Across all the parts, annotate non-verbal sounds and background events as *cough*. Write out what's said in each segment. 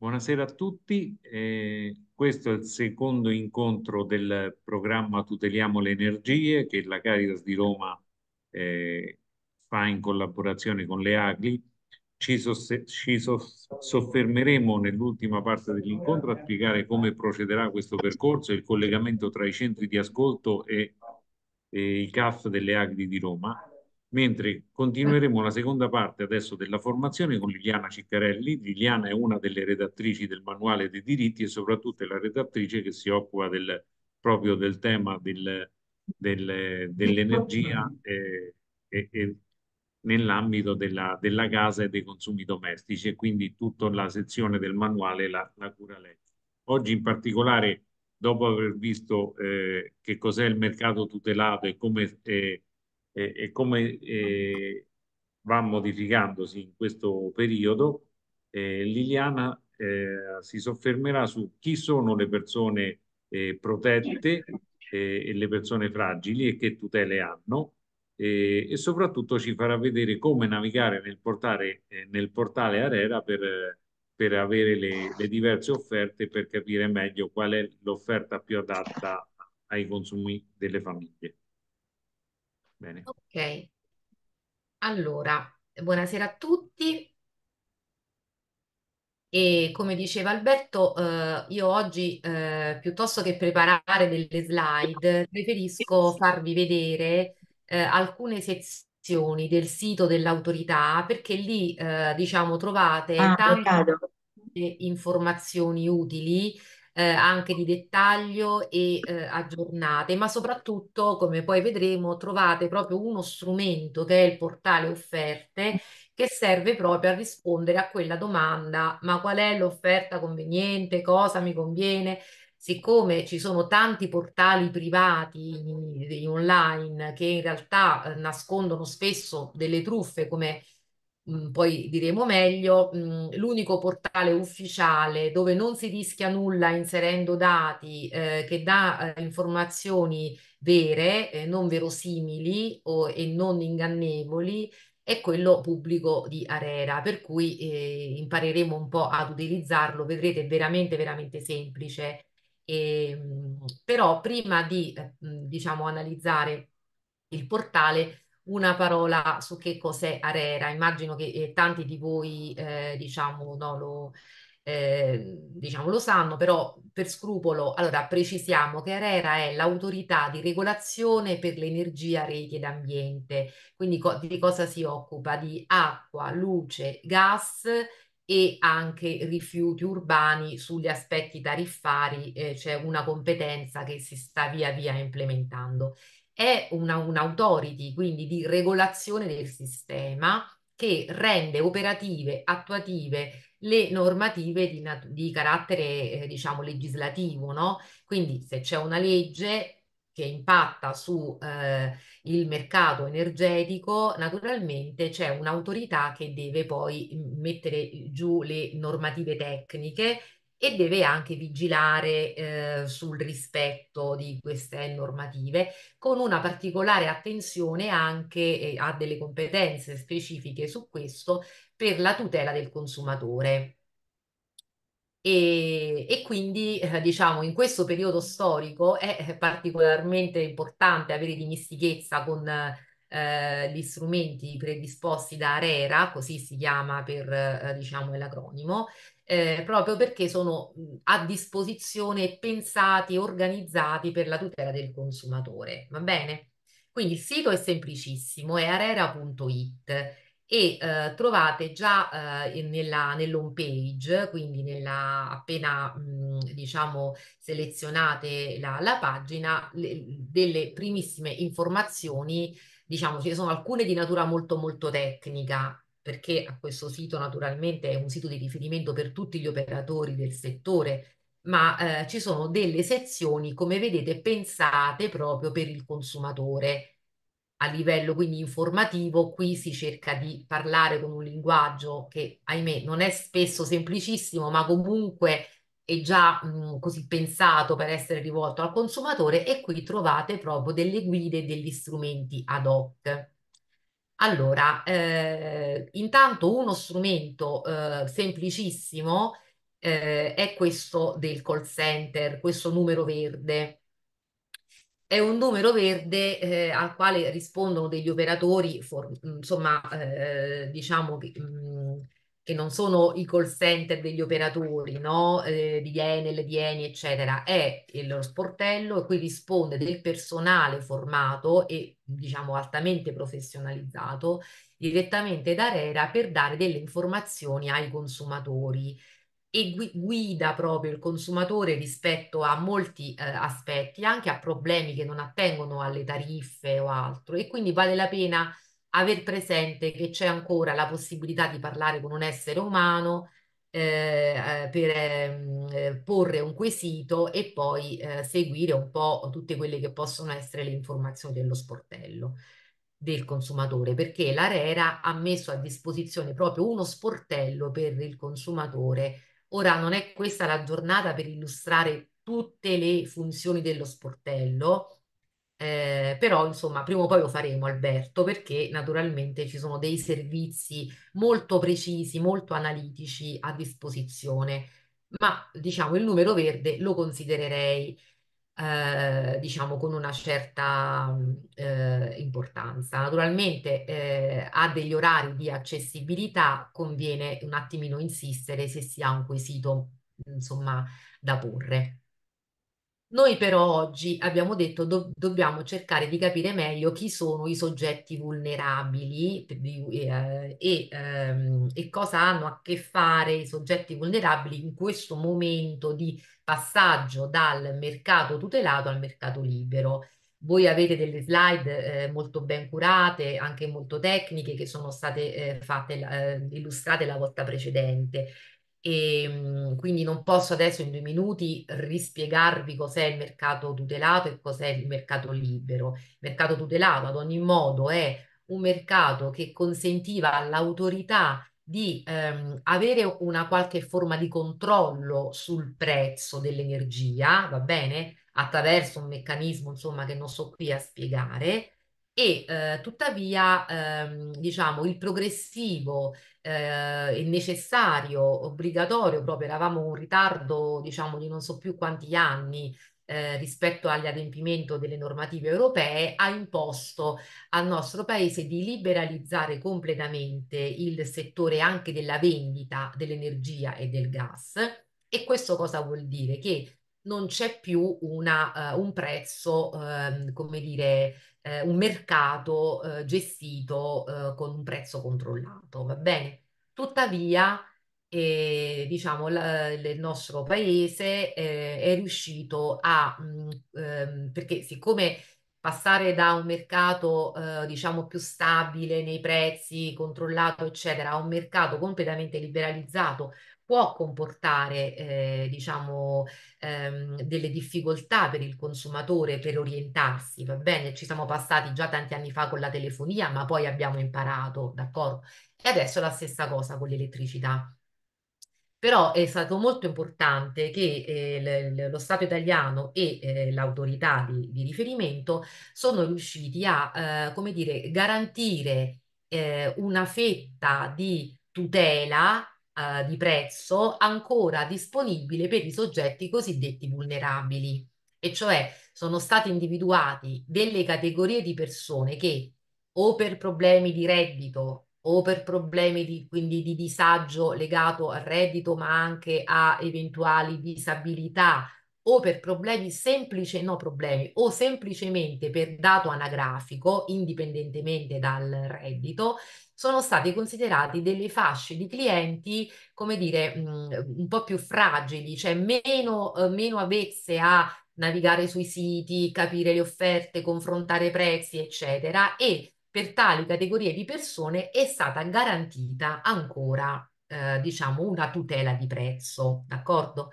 Buonasera a tutti, eh, questo è il secondo incontro del programma Tuteliamo le Energie che la Caritas di Roma eh, fa in collaborazione con le AGLI. Ci, ci soffermeremo nell'ultima parte dell'incontro a spiegare come procederà questo percorso e il collegamento tra i centri di ascolto e, e i CAF delle AGLI di Roma mentre continueremo la seconda parte adesso della formazione con Liliana Ciccarelli. Liliana è una delle redattrici del manuale dei diritti e soprattutto è la redattrice che si occupa del, proprio del tema del, del, dell'energia e, e, e nell'ambito della, della, casa e dei consumi domestici e quindi tutta la sezione del manuale la, la cura lei. Oggi in particolare, dopo aver visto eh, che cos'è il mercato tutelato e come... Eh, eh, e come eh, va modificandosi in questo periodo, eh, Liliana eh, si soffermerà su chi sono le persone eh, protette e le persone fragili e che tutele hanno e soprattutto ci farà vedere come navigare nel, portare, nel portale Arera per, per avere le, le, diverse offerte per capire meglio qual è l'offerta più adatta ai consumi delle famiglie. Bene. Ok, allora, buonasera a tutti. E come diceva Alberto, eh, io oggi, eh, piuttosto che preparare delle slide, preferisco farvi vedere, eh, alcune sezioni del sito dell'autorità perché lì, eh, diciamo, trovate Ah, tante informazioni utili eh, anche di dettaglio e eh, aggiornate, ma soprattutto, come poi vedremo, trovate proprio uno strumento che è il portale offerte che serve proprio a rispondere a quella domanda, ma qual è l'offerta conveniente, cosa mi conviene? Siccome ci sono tanti portali privati in, eh, in online che in realtà eh, nascondono spesso delle truffe come Mm, poi diremo meglio, mm, l'unico portale ufficiale dove non si rischia nulla inserendo dati eh, che dà eh, informazioni vere, eh, non verosimili o, e non ingannevoli, è quello pubblico di Arera, per cui eh, impareremo un po' ad utilizzarlo, vedrete è veramente, veramente semplice. E, ehm, però prima di eh, mm, diciamo, analizzare il portale una parola su che cos'è Arera. Immagino che eh, tanti di voi, eh, diciamo, no, lo, eh, diciamo, lo sanno, però per scrupolo, allora precisiamo che ARERA è l'autorità di regolazione per l'energia, reti ed ambiente, quindi co di cosa si occupa? Di acqua, luce, gas e anche rifiuti urbani sugli aspetti tariffari, eh, c'è una competenza che si sta via via implementando è una, un'autority, quindi di regolazione del sistema che rende operative, attuative le normative di, nat- di carattere, eh, diciamo, legislativo, no? Quindi se c'è una legge che impatta sul eh, mercato energetico, naturalmente c'è un'autorità che deve poi mettere giù le normative tecniche e deve anche vigilare eh, sul rispetto di queste normative con una particolare attenzione anche eh, a delle competenze specifiche su questo per la tutela del consumatore. E, e, quindi, eh, diciamo, in questo periodo storico è particolarmente importante avere dimistichezza con eh, gli strumenti predisposti da ARERA, così si chiama per, eh, diciamo, l'acronimo, eh, proprio perché sono mhmm, a disposizione pensati organizzati per la tutela del consumatore. Va bene? Quindi il sito è semplicissimo, è arera.it e eh, trovate già eh, nella, nell'home page, quindi nella, appena mh, mhmm, diciamo selezionate la, la pagina, le, delle primissime informazioni, diciamo ci sono alcune di natura molto molto tecnica perché questo sito naturalmente è un sito di riferimento per tutti gli operatori del settore, ma eh, ci sono delle sezioni, come vedete, pensate proprio per il consumatore. A livello quindi informativo, qui si cerca di parlare con un linguaggio che, ahimè, non è spesso semplicissimo, ma comunque è già mh, mm, così pensato per essere rivolto al consumatore e qui trovate proprio delle guide e degli strumenti ad hoc. Allora, eh, intanto uno strumento eh, semplicissimo eh, è questo del call center, questo numero verde. È un numero verde eh, al quale rispondono degli operatori, for, insomma, eh, diciamo che, mh, mm, che, non sono i call center degli operatori, no? Eh, di Enel, di Eni, eccetera. È il loro sportello a cui risponde del personale formato e diciamo altamente professionalizzato direttamente da Rera per dare delle informazioni ai consumatori e gui guida proprio il consumatore rispetto a molti eh, aspetti, anche a problemi che non attengono alle tariffe o altro e quindi vale la pena aver presente che c'è ancora la possibilità di parlare con un essere umano, eh, eh, per mm, eh, porre un quesito e poi eh, seguire un po' tutte quelle che possono essere le informazioni dello sportello del consumatore, perché l'Arera ha messo a disposizione proprio uno sportello per il consumatore. Ora non è questa la giornata per illustrare tutte le funzioni dello sportello, eh, però insomma prima o poi lo faremo Alberto perché naturalmente ci sono dei servizi molto precisi, molto analitici a disposizione, ma diciamo il numero verde lo considererei eh, diciamo con una certa eh, importanza. Naturalmente eh, ha degli orari di accessibilità, conviene un attimino insistere se si ha un quesito insomma da porre. Noi però oggi abbiamo detto do- dobbiamo cercare di capire meglio chi sono i soggetti vulnerabili eh, e, ehm, e cosa hanno a che fare i soggetti vulnerabili in questo momento di passaggio dal mercato tutelato al mercato libero. Voi avete delle slide eh, molto ben curate, anche molto tecniche, che sono state eh, fatte, eh, illustrate la volta precedente e ehm, quindi non posso adesso in due minuti rispiegarvi cos'è il mercato tutelato e cos'è il mercato libero. Il mercato tutelato ad ogni modo è un mercato che consentiva all'autorità di ehm, avere una qualche forma di controllo sul prezzo dell'energia, va bene? Attraverso un meccanismo, insomma, che non so qui a spiegare, e eh, tuttavia, ehm, diciamo, il progressivo eh, necessario, obbligatorio, proprio eravamo un ritardo diciamo di non so più quanti anni eh, rispetto all'adempimento delle normative europee, ha imposto al nostro Paese di liberalizzare completamente il settore anche della vendita dell'energia e del gas. E questo cosa vuol dire? Che non c'è più una, uh, un prezzo, uh, come dire, eh, un mercato eh, gestito eh, con un prezzo controllato, va bene? Tuttavia, eh, diciamo, la, il nostro paese eh, è riuscito a, mh, mm, ehm, perché siccome passare da un mercato eh, diciamo più stabile nei prezzi, controllato eccetera, a un mercato completamente liberalizzato può comportare eh, diciamo, ehm, delle difficoltà per il consumatore per orientarsi, va bene? Ci siamo passati già tanti anni fa con la telefonia, ma poi abbiamo imparato, d'accordo? E adesso la stessa cosa con l'elettricità. Però è stato molto importante che eh, lo Stato italiano e eh, l'autorità di, di, riferimento sono riusciti a, eh, come dire, garantire eh, una fetta di tutela eh, di prezzo ancora disponibile per i soggetti cosiddetti vulnerabili, e cioè sono stati individuati delle categorie di persone che o per problemi di reddito o per problemi di, quindi di disagio legato al reddito, ma anche a eventuali disabilità o per problemi semplici, no problemi, o semplicemente per dato anagrafico, indipendentemente dal reddito, sono stati considerati delle fasce di clienti, come dire, mm, un po' più fragili, cioè meno, eh, meno avvezze a navigare sui siti, capire le offerte, confrontare prezzi, eccetera, e per tali categorie di persone è stata garantita ancora, eh, diciamo, una tutela di prezzo, d'accordo?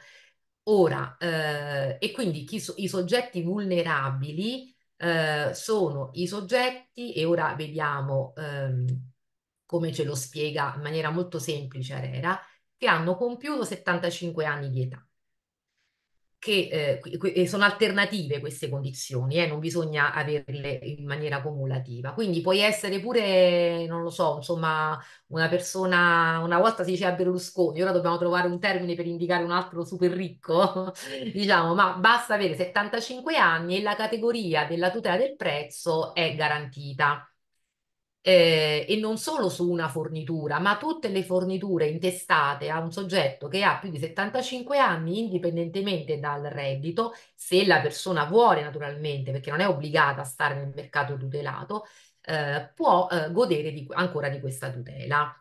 Ora, eh, e quindi so, i soggetti vulnerabili eh, sono i soggetti, e ora vediamo ehm, come ce lo spiega in maniera molto semplice Arera, che hanno compiuto 75 anni di età che eh, sono alternative queste condizioni, eh, non bisogna averle in maniera cumulativa. Quindi puoi essere pure, non lo so, insomma, una persona, una volta si diceva Berlusconi, ora dobbiamo trovare un termine per indicare un altro super ricco, *laughs* diciamo, ma basta avere 75 anni e la categoria della tutela del prezzo è garantita eh, e non solo su una fornitura, ma tutte le forniture intestate a un soggetto che ha più di 75 anni, indipendentemente dal reddito, se la persona vuole naturalmente, perché non è obbligata a stare nel mercato tutelato, eh, può eh, godere di, ancora di questa tutela.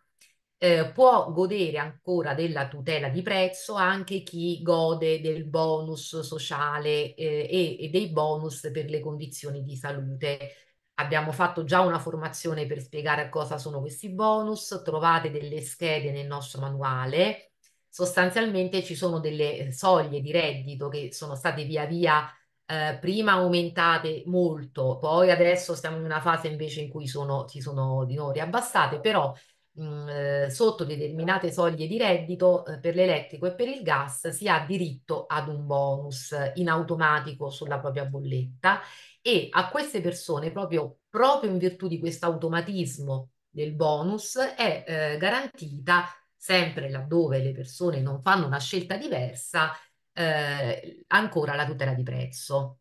Eh, può godere ancora della tutela di prezzo anche chi gode del bonus sociale eh, e, e, dei bonus per le condizioni di salute Abbiamo fatto già una formazione per spiegare cosa sono questi bonus, trovate delle schede nel nostro manuale. Sostanzialmente ci sono delle eh, soglie di reddito che sono state via via eh, prima aumentate molto, poi adesso stiamo in una fase invece in cui sono, si sono di nuovo riabbassate, però mh, mhmm, ehm, sotto determinate soglie di reddito eh, per l'elettrico e per il gas si ha diritto ad un bonus in automatico sulla propria bolletta e a queste persone proprio, proprio in virtù di questo automatismo del bonus è eh, garantita sempre laddove le persone non fanno una scelta diversa eh, ancora la tutela di prezzo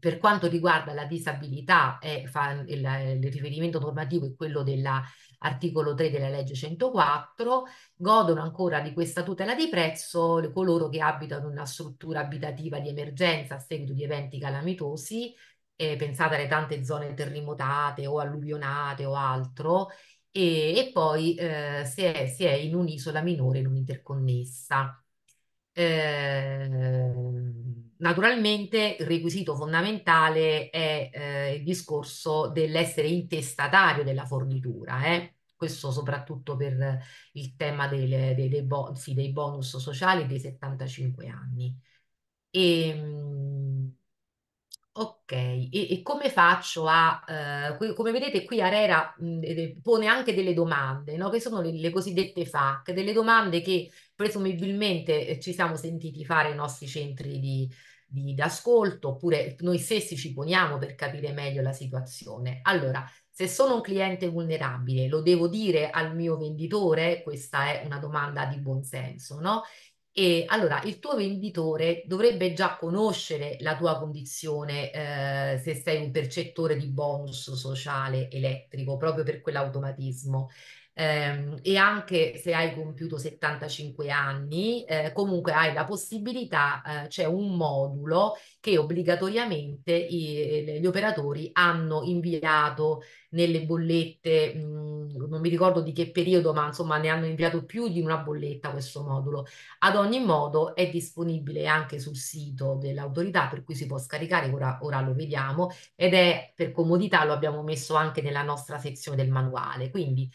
per quanto riguarda la disabilità, eh, fa, il, il, riferimento normativo è quello dell'articolo 3 della legge 104, godono ancora di questa tutela di prezzo coloro che abitano in una struttura abitativa di emergenza a seguito di eventi calamitosi, eh, pensate alle tante zone terremotate o alluvionate o altro, e, e poi eh, se, è, se, è, in un'isola minore non interconnessa. Eh, Naturalmente il requisito fondamentale è eh, il discorso dell'essere intestatario della fornitura, eh? questo soprattutto per il tema delle, dei, dei, bo sì, dei bonus sociali dei 75 anni. E, ehm, ok, e, e come faccio a... Eh, come vedete qui Arera mh, pone anche delle domande, no? che sono le, le cosiddette FAC, delle domande che presumibilmente eh, ci siamo sentiti fare i nostri centri di di, di ascolto oppure noi stessi ci poniamo per capire meglio la situazione. Allora, se sono un cliente vulnerabile, lo devo dire al mio venditore? Questa è una domanda di buon senso, no? E allora il tuo venditore dovrebbe già conoscere la tua condizione eh, se sei un percettore di bonus sociale elettrico, proprio per quell'automatismo eh, e anche se hai compiuto 75 anni, eh, comunque hai la possibilità, eh, c'è un modulo che obbligatoriamente i, gli operatori hanno inviato nelle bollette, mh, mm, non mi ricordo di che periodo, ma insomma ne hanno inviato più di una bolletta questo modulo. Ad ogni modo è disponibile anche sul sito dell'autorità, per cui si può scaricare, ora, ora lo vediamo, ed è per comodità lo abbiamo messo anche nella nostra sezione del manuale. Quindi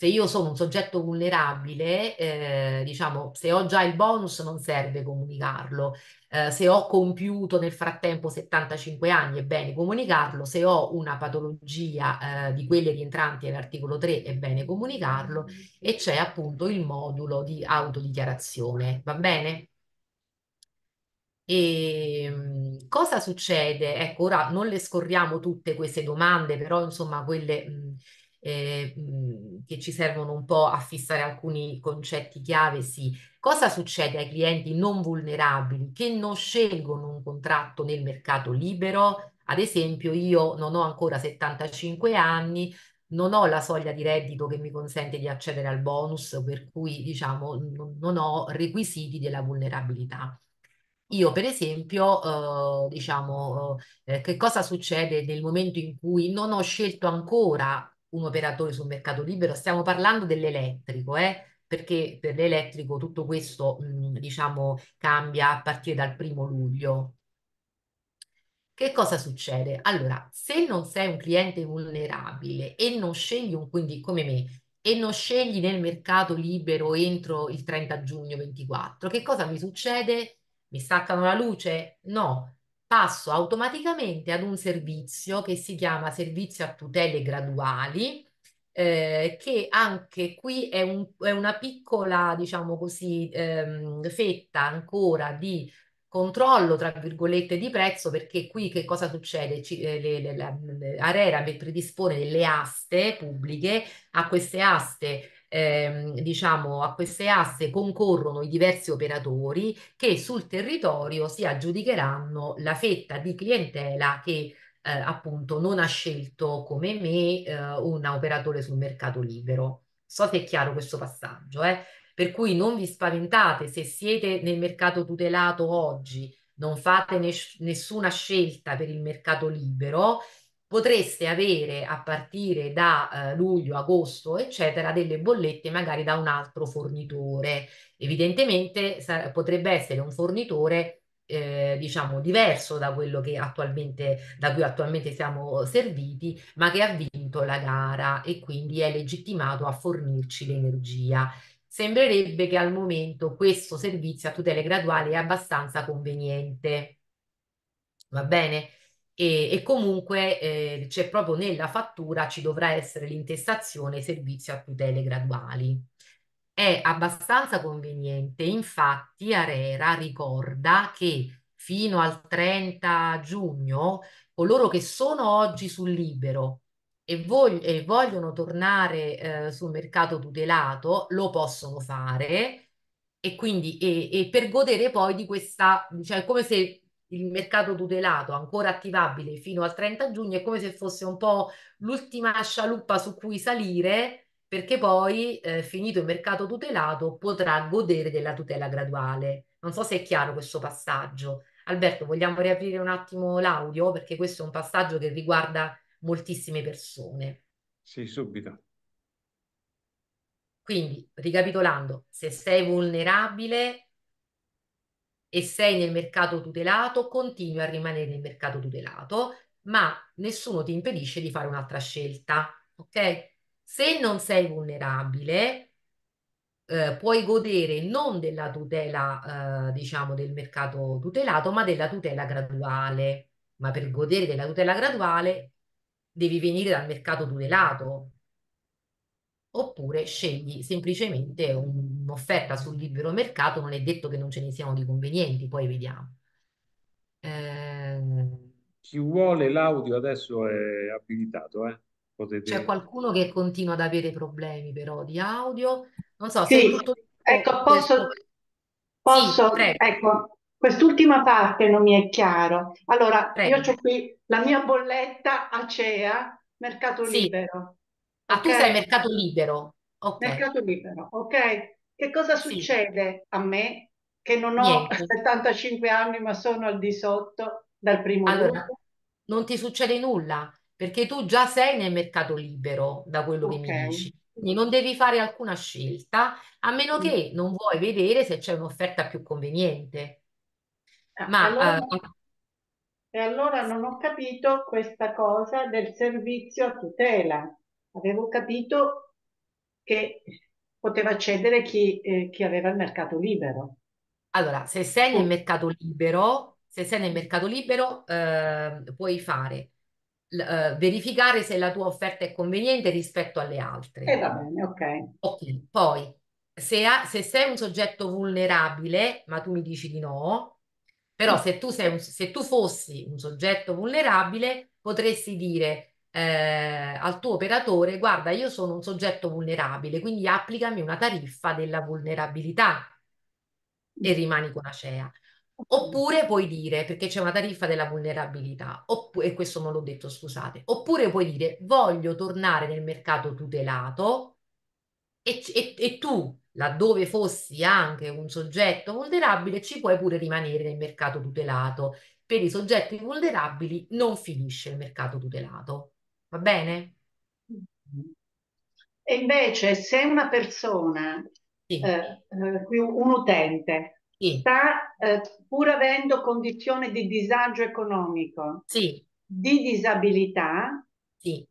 se io sono un soggetto vulnerabile, eh, diciamo, se ho già il bonus non serve comunicarlo, eh, se ho compiuto nel frattempo 75 anni è bene comunicarlo, se ho una patologia eh, di quelle rientranti nell'articolo 3 è bene comunicarlo e c'è appunto il modulo di autodichiarazione, va bene? E ehm, cosa succede? Ecco, ora non le scorriamo tutte queste domande, però insomma quelle mh, eh, mh, che ci servono un po' a fissare alcuni concetti chiave, sì. Cosa succede ai clienti non vulnerabili che non scelgono un contratto nel mercato libero? Ad esempio, io non ho ancora 75 anni, non ho la soglia di reddito che mi consente di accedere al bonus, per cui diciamo non ho requisiti della vulnerabilità. Io, per esempio, eh, diciamo, eh, che cosa succede nel momento in cui non ho scelto ancora un operatore sul mercato libero, stiamo parlando dell'elettrico, eh? perché per l'elettrico tutto questo mh, diciamo, cambia a partire dal primo luglio. Che cosa succede? Allora, se non sei un cliente vulnerabile e non scegli un, quindi come me, e non scegli nel mercato libero entro il 30 giugno 24, che cosa mi succede? Mi staccano la luce? No, passo automaticamente ad un servizio che si chiama servizio a tutele graduali, eh, che anche qui è, un, è, una piccola, diciamo così, ehm, fetta ancora di controllo, tra virgolette, di prezzo, perché qui che cosa succede? Ci, eh, le, le, la, Arera predispone delle aste pubbliche, a queste aste ehm, diciamo, a queste aste concorrono i diversi operatori che sul territorio si aggiudicheranno la fetta di clientela che eh, appunto non ha scelto come me eh, un operatore sul mercato libero. So se è chiaro questo passaggio, eh? per cui non vi spaventate se siete nel mercato tutelato oggi, non fate ne- nessuna scelta per il mercato libero, potreste avere a partire da eh, luglio, agosto, eccetera, delle bollette magari da un altro fornitore. Evidentemente potrebbe essere un fornitore eh, diciamo diverso da quello che attualmente, da cui attualmente siamo serviti, ma che ha vinto la gara e quindi è legittimato a fornirci l'energia. Sembrerebbe che al momento questo servizio a tutele graduali è abbastanza conveniente. Va bene? e, e comunque eh, c'è proprio nella fattura ci dovrà essere l'intestazione servizio a tutele graduali. È abbastanza conveniente, infatti Arera ricorda che fino al 30 giugno coloro che sono oggi sul libero e, vog e vogliono tornare eh, sul mercato tutelato lo possono fare e quindi e, e per godere poi di questa, cioè come se il mercato tutelato ancora attivabile fino al 30 giugno è come se fosse un po' l'ultima scialuppa su cui salire perché poi eh, finito il mercato tutelato potrà godere della tutela graduale. Non so se è chiaro questo passaggio. Alberto, vogliamo riaprire un attimo l'audio perché questo è un passaggio che riguarda moltissime persone. Sì, subito. Quindi, ricapitolando, se sei vulnerabile, e sei nel mercato tutelato, continui a rimanere nel mercato tutelato, ma nessuno ti impedisce di fare un'altra scelta, ok? Se non sei vulnerabile, eh, puoi godere non della tutela, eh, diciamo, del mercato tutelato, ma della tutela graduale. Ma per godere della tutela graduale devi venire dal mercato tutelato, oppure scegli semplicemente un'offerta sul libero mercato, non è detto che non ce ne siano di convenienti, poi vediamo. Eh... Chi vuole l'audio adesso è abilitato, eh? Potete... C'è qualcuno che continua ad avere problemi però di audio. Non so, sì. se tutto... Ecco, posso... posso... Sì, ecco, quest'ultima parte non mi è chiaro. Allora, io ho qui la mia bolletta ACEA, Mercato sì. Libero. Ah, okay. tu sei mercato libero. Okay. Mercato libero, ok. Che cosa succede sì. a me che non ho Niente. 75 *laughs* anni ma sono al di sotto dal primo allora, gruppo? Non ti succede nulla perché tu già sei nel mercato libero da quello okay. che mi dici. Quindi non devi fare alcuna scelta a meno che non vuoi vedere se c'è un'offerta più conveniente. Ah, ma allora, uh, e allora non ho capito questa cosa del servizio a tutela avevo capito che poteva accedere chi, eh, chi aveva il mercato libero. Allora, se sei nel oh. mercato libero, se sei nel mercato libero, eh, puoi fare eh, verificare se la tua offerta è conveniente rispetto alle altre. E eh, va bene, ok. Ok, poi se, ha, se, sei un soggetto vulnerabile, ma tu mi dici di no, però mm. se tu, sei un, se tu fossi un soggetto vulnerabile, potresti dire eh, al tuo operatore, guarda, io sono un soggetto vulnerabile, quindi applicami una tariffa della vulnerabilità e mm. rimani con Acea. Oppure puoi dire, perché c'è una tariffa della vulnerabilità, opp- e questo non l'ho detto, scusate, oppure puoi dire voglio tornare nel mercato tutelato e, e, e tu, laddove fossi anche un soggetto vulnerabile, ci puoi pure rimanere nel mercato tutelato. Per i soggetti vulnerabili non finisce il mercato tutelato va bene? E invece se una persona, sì. eh, eh un utente, sì. sta eh, pur avendo condizioni di disagio economico, sì. di disabilità, eh,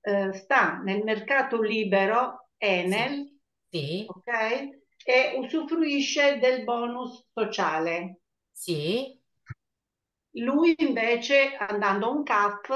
eh, sta nel mercato libero Enel, ok? E usufruisce del bonus sociale. Lui invece andando a un CAF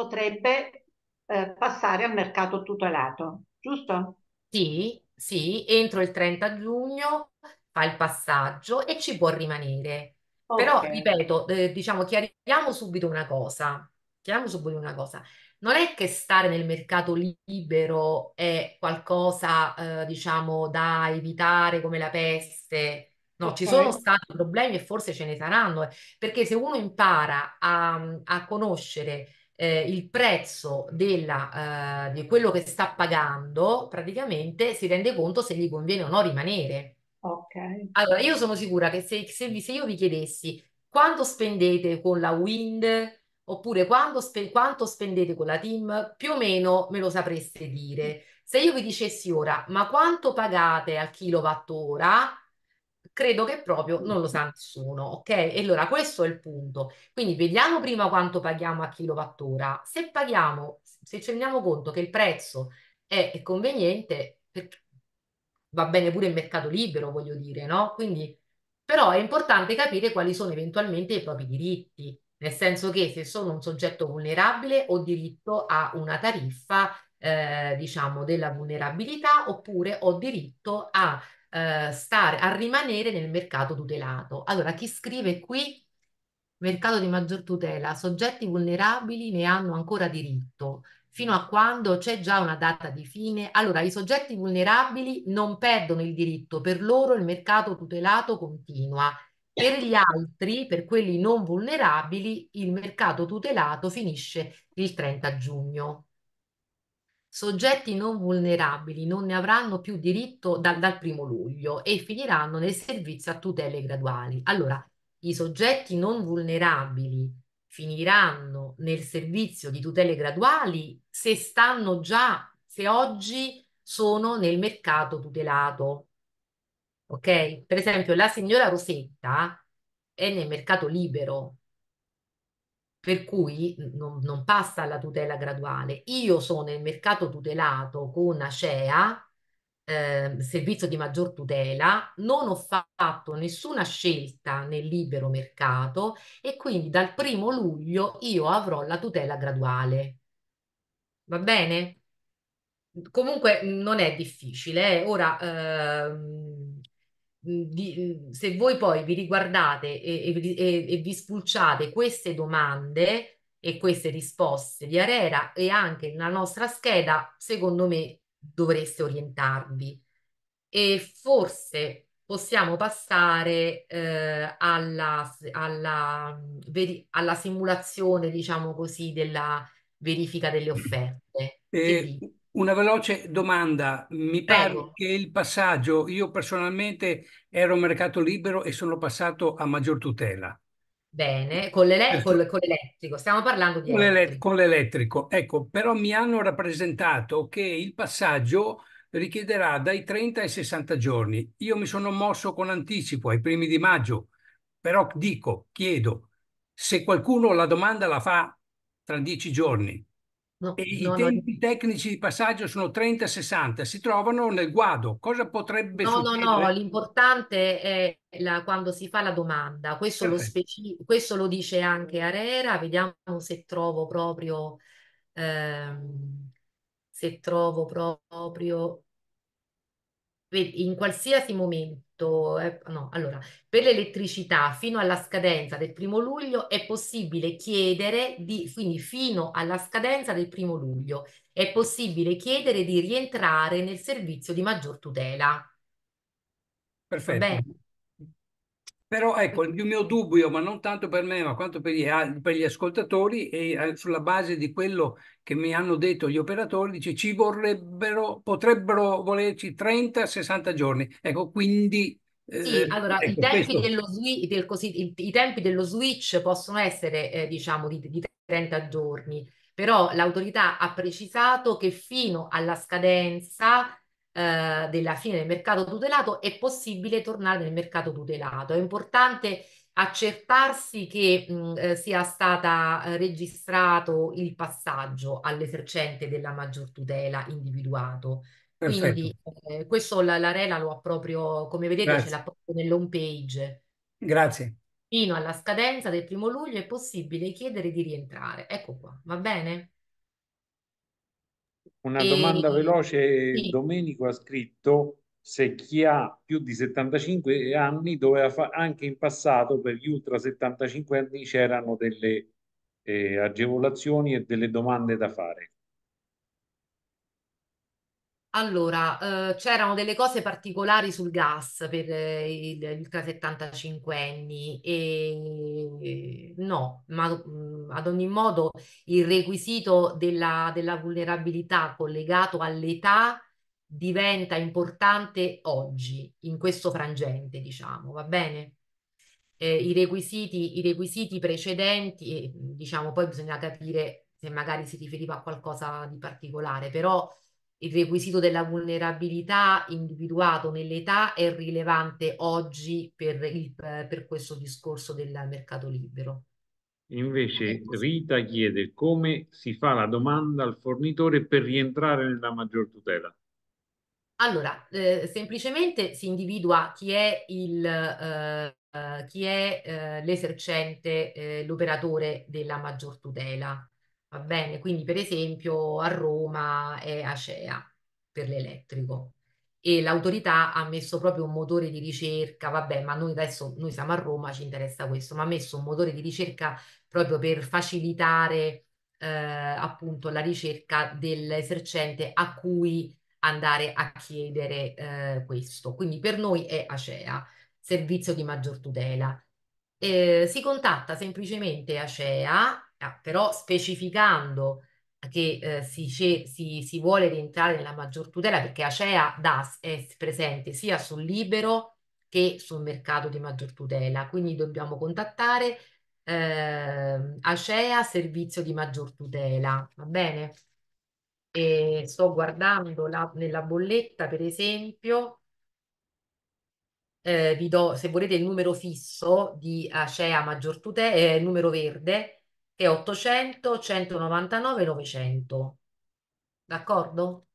potrebbe eh, passare al mercato tutelato, giusto? Sì, sì, entro il 30 giugno fa il passaggio e ci può rimanere. Okay. Però, ripeto, eh, diciamo, chiariamo subito una cosa, chiariamo subito una cosa. Non è che stare nel mercato libero è qualcosa, eh, diciamo, da evitare come la peste. No, okay. ci sono stati problemi e forse ce ne saranno, eh, perché se uno impara a, a conoscere eh, il prezzo della, eh, di quello che sta pagando, praticamente si rende conto se gli conviene o no rimanere. Okay. Allora, io sono sicura che se, se, se io vi chiedessi quanto spendete con la Wind oppure spe, quanto spendete con la Team, più o meno me lo sapreste dire. Se io vi dicessi ora, ma quanto pagate al kilowattora? credo che proprio non lo sa nessuno, ok? E allora questo è il punto. Quindi vediamo prima quanto paghiamo a kilowattora. Se paghiamo, se ci rendiamo conto che il prezzo è, è conveniente, va bene pure il mercato libero, voglio dire, no? Quindi, però è importante capire quali sono eventualmente i propri diritti, nel senso che se sono un soggetto vulnerabile ho diritto a una tariffa, eh, diciamo, della vulnerabilità oppure ho diritto a eh, stare, a rimanere nel mercato tutelato. Allora, chi scrive qui mercato di maggior tutela, soggetti vulnerabili ne hanno ancora diritto, fino a quando c'è già una data di fine. Allora, i soggetti vulnerabili non perdono il diritto, per loro il mercato tutelato continua. Per gli altri, per quelli non vulnerabili, il mercato tutelato finisce il 30 giugno soggetti non vulnerabili non ne avranno più diritto dal, dal primo luglio e finiranno nel servizio a tutele graduali. Allora, i soggetti non vulnerabili finiranno nel servizio di tutele graduali se stanno già, se oggi sono nel mercato tutelato. Ok? Per esempio, la signora Rosetta è nel mercato libero, per cui non, non, passa alla tutela graduale. Io sono nel mercato tutelato con ACEA, eh, servizio di maggior tutela, non ho fatto nessuna scelta nel libero mercato e quindi dal primo luglio io avrò la tutela graduale. Va bene? Comunque non è difficile. Eh. Ora, ehm, Mhmm, di, mhmm, se voi poi vi riguardate e, e, e, vi spulciate queste domande e queste risposte di Arera e anche nella nostra scheda, secondo me dovreste orientarvi. E forse possiamo passare eh, alla, alla, mhmm, veri, alla, simulazione, diciamo così, della verifica delle offerte. Eh, una veloce domanda, mi Prego. pare che il passaggio, io personalmente ero mercato libero e sono passato a maggior tutela. Bene, con l'ele- certo. col- con l'elettrico, stiamo parlando di Con l'ele- con l'elettrico, ecco, però mi hanno rappresentato che il passaggio richiederà dai 30 ai 60 giorni. Io mi sono mosso con anticipo ai primi di maggio, però dico, chiedo, se qualcuno la domanda la fa tra 10 giorni, No, I no, tempi no. tecnici di passaggio sono 30-60, si trovano nel guado. Cosa potrebbe no, succedere? No, no, l'importante è la, quando si fa la domanda. Questo lo, speci- questo lo, dice anche Arera, vediamo se trovo proprio... Ehm, se trovo proprio... In qualsiasi momento eh, no, allora, per l'elettricità fino alla scadenza del primo luglio è possibile chiedere di, quindi fino alla scadenza del primo luglio, è possibile chiedere di rientrare nel servizio di maggior tutela. Perfetto. Però ecco, il mio dubbio, ma non tanto per me, ma quanto per gli, per gli ascoltatori, e eh, sulla base di quello che mi hanno detto gli operatori, dice ci vorrebbero, potrebbero volerci 30-60 giorni. Ecco, quindi eh, sì, allora ecco, i, tempi swi- del cosi- il, i, tempi dello switch possono essere eh, diciamo di, di, 30 giorni, però l'autorità ha precisato che fino alla scadenza eh, della fine del mercato tutelato è possibile tornare nel mercato tutelato. È importante accertarsi che mh, mm, eh, sia stato eh, registrato il passaggio all'esercente della maggior tutela individuato. Perfetto. Quindi eh, questo la, la Rela lo ha proprio, come vedete, Grazie. ce l'ha proprio nell'home page. Grazie. Fino alla scadenza del primo luglio è possibile chiedere di rientrare. Ecco qua, va bene? Una domanda veloce, sì. Domenico ha scritto se chi ha più di 75 anni doveva fare anche in passato per gli ultra 75 anni c'erano delle eh, agevolazioni e delle domande da fare. Allora, eh, c'erano delle cose particolari sul gas per eh, il, il 75 anni e no, ma mh, mm, ad ogni modo il requisito della, della vulnerabilità collegato all'età diventa importante oggi, in questo frangente, diciamo, va bene? Eh, i, requisiti, i requisiti precedenti, diciamo, poi bisogna capire se magari si riferiva a qualcosa di particolare, però il requisito della vulnerabilità individuato nell'età è rilevante oggi per, il, per questo discorso del mercato libero. Invece Rita chiede come si fa la domanda al fornitore per rientrare nella maggior tutela. Allora, eh, semplicemente si individua chi è il, eh, chi è eh, l'esercente, eh, l'operatore della maggior tutela. Va bene, quindi per esempio a Roma è Acea per l'elettrico e l'autorità ha messo proprio un motore di ricerca, vabbè, ma noi adesso noi siamo a Roma, ci interessa questo, ma ha messo un motore di ricerca proprio per facilitare eh, appunto la ricerca dell'esercente a cui andare a chiedere eh, questo. Quindi per noi è Acea, servizio di maggior tutela. Eh, si contatta semplicemente Acea Ah, però specificando che eh, si, si, si, vuole rientrare nella maggior tutela perché Acea DAS è presente sia sul libero che sul mercato di maggior tutela, quindi dobbiamo contattare eh, Acea servizio di maggior tutela, va bene? E sto guardando la, nella bolletta, per esempio, eh, vi do, se volete il numero fisso di Acea maggior tutela, eh, numero verde, che è 800, 199 900. D'accordo?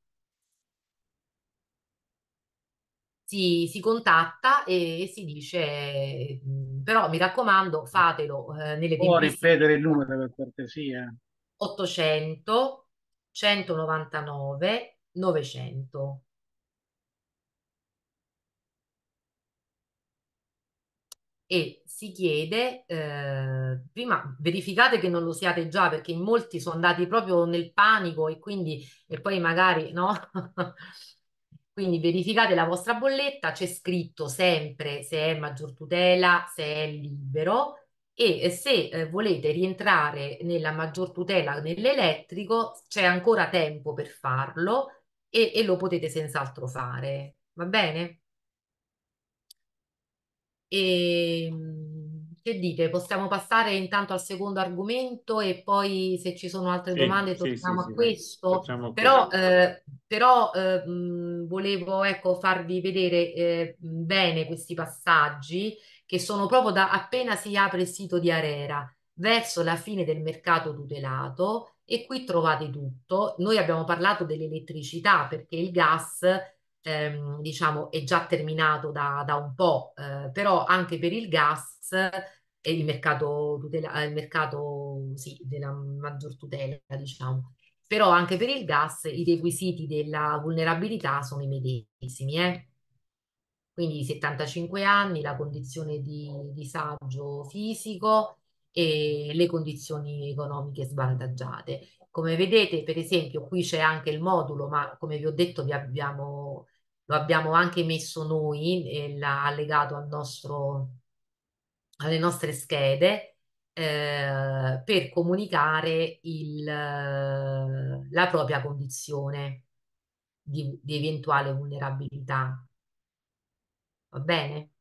Si, si, contatta e, e si dice, mm, però mi raccomando, fatelo eh, nelle Può tempistiche. ripetere il numero per cortesia? 800, 199, 900. E si chiede, eh, prima verificate che non lo siate già perché in molti sono andati proprio nel panico e quindi e poi magari no. *laughs* quindi verificate la vostra bolletta, c'è scritto sempre se è maggior tutela, se è libero e se eh, volete rientrare nella maggior tutela nell'elettrico c'è ancora tempo per farlo e, e lo potete senz'altro fare, va bene? E, ehm, che dite? Possiamo passare intanto al secondo argomento e poi se ci sono altre sì, domande sì, torniamo sì, a questo. Però, eh, però eh, volevo ecco, farvi vedere eh, bene questi passaggi che sono proprio da appena si apre il sito di Arera verso la fine del mercato tutelato e qui trovate tutto. Noi abbiamo parlato dell'elettricità perché il gas ehm, diciamo, è già terminato da, da un po', eh, però anche per il gas e il mercato, tutela, eh, il mercato sì, della maggior tutela, diciamo. Però anche per il gas i requisiti della vulnerabilità sono i medesimi, eh? Quindi 75 anni, la condizione di disagio fisico e le condizioni economiche svantaggiate. Come vedete, per esempio, qui c'è anche il modulo, ma come vi ho detto, vi abbiamo lo abbiamo anche messo noi, eh, allegato al nostro, alle nostre schede, eh, per comunicare il, la propria condizione di, di eventuale vulnerabilità. Va bene?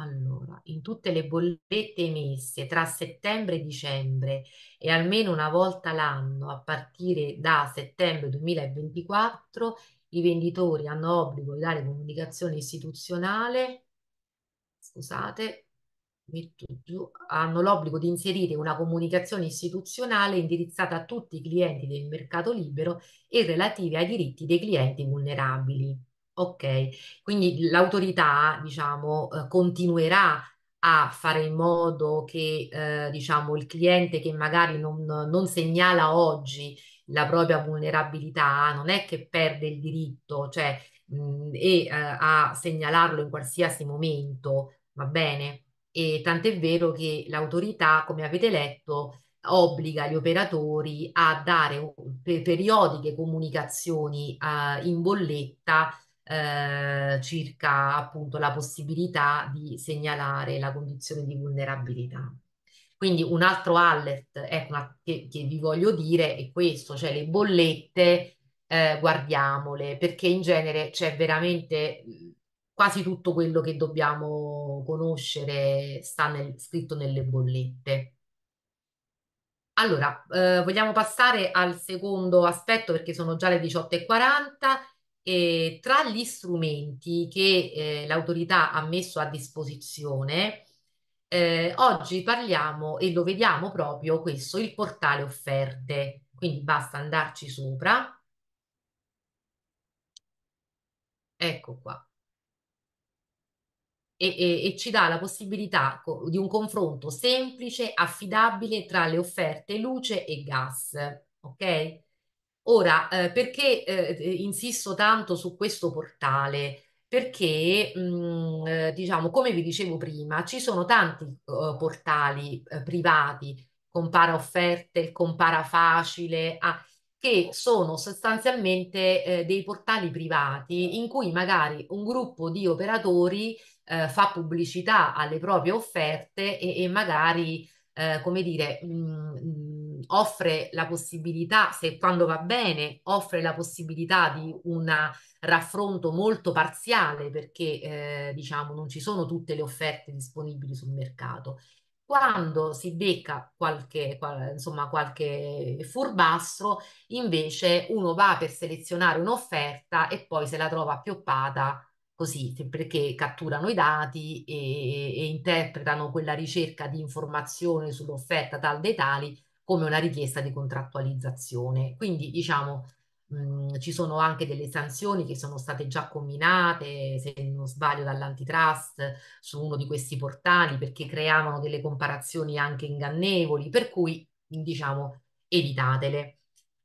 Allora, in tutte le bollette emesse tra settembre e dicembre e almeno una volta l'anno a partire da settembre 2024, i venditori hanno obbligo di dare comunicazione istituzionale, scusate, Giù, hanno l'obbligo di inserire una comunicazione istituzionale indirizzata a tutti i clienti del mercato libero e relativi ai diritti dei clienti vulnerabili. Ok, quindi l'autorità, diciamo, eh, continuerà a fare in modo che, eh, diciamo, il cliente che magari non, non segnala oggi la propria vulnerabilità, non è che perde il diritto, cioè, mh, e eh, a segnalarlo in qualsiasi momento, va bene? E tant'è vero che l'autorità, come avete letto, obbliga gli operatori a dare periodiche comunicazioni eh, in bolletta eh, circa appunto la possibilità di segnalare la condizione di vulnerabilità. Quindi un altro alert ecco, che, che, vi voglio dire è questo, cioè le bollette eh, guardiamole, perché in genere c'è veramente quasi tutto quello che dobbiamo conoscere sta nel, scritto nelle bollette. Allora, eh, vogliamo passare al secondo aspetto perché sono già le 18.40 e tra gli strumenti che eh, l'autorità ha messo a disposizione, eh, oggi parliamo e lo vediamo proprio questo, il portale offerte. Quindi basta andarci sopra. Ecco qua. E, e, e, ci dà la possibilità di un confronto semplice, affidabile tra le offerte luce e gas. Ok? Ora, eh, perché eh, eh, insisto tanto su questo portale? Perché, mh, mm, eh, diciamo, come vi dicevo prima, ci sono tanti uh, portali uh, privati, compara il compara ah, che sono sostanzialmente eh, dei portali privati in cui magari un gruppo di operatori eh, fa pubblicità alle proprie offerte e, e magari eh, come dire, mh, mm, mm, offre la possibilità, se quando va bene, offre la possibilità di un raffronto molto parziale perché eh, diciamo non ci sono tutte le offerte disponibili sul mercato. Quando si becca qualche, qual, insomma, qualche furbastro, invece uno va per selezionare un'offerta e poi se la trova pioppata così, perché catturano i dati e, e, interpretano quella ricerca di informazione sull'offerta tal dei tali come una richiesta di contrattualizzazione. Quindi diciamo mh, mhmm, ci sono anche delle sanzioni che sono state già combinate, se non sbaglio, dall'antitrust su uno di questi portali perché creavano delle comparazioni anche ingannevoli, per cui diciamo evitatele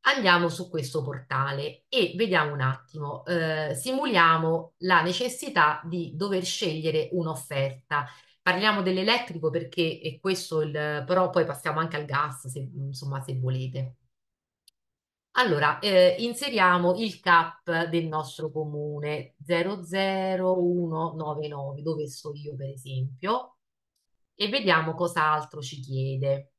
andiamo su questo portale e vediamo un attimo, eh, simuliamo la necessità di dover scegliere un'offerta. Parliamo dell'elettrico perché è questo il, però poi passiamo anche al gas, se, insomma, se volete. Allora, eh, inseriamo il CAP del nostro comune 00199, dove sto io per esempio, e vediamo cos'altro ci chiede.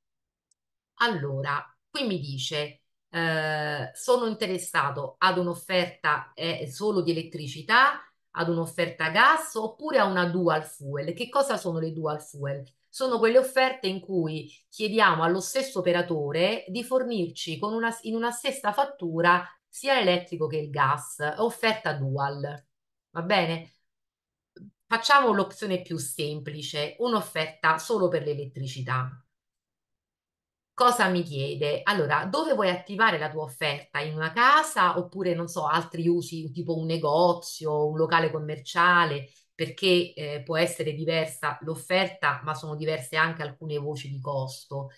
Allora, qui mi dice eh, sono interessato ad un'offerta eh, solo di elettricità, ad un'offerta gas oppure a una dual fuel. Che cosa sono le dual fuel? Sono quelle offerte in cui chiediamo allo stesso operatore di fornirci una, in una stessa fattura sia l'elettrico che il gas, offerta dual. Va bene? Facciamo l'opzione più semplice, un'offerta solo per l'elettricità cosa mi chiede? Allora, dove vuoi attivare la tua offerta? In una casa oppure, non so, altri usi tipo un negozio, un locale commerciale? Perché eh, può essere diversa l'offerta, ma sono diverse anche alcune voci di costo.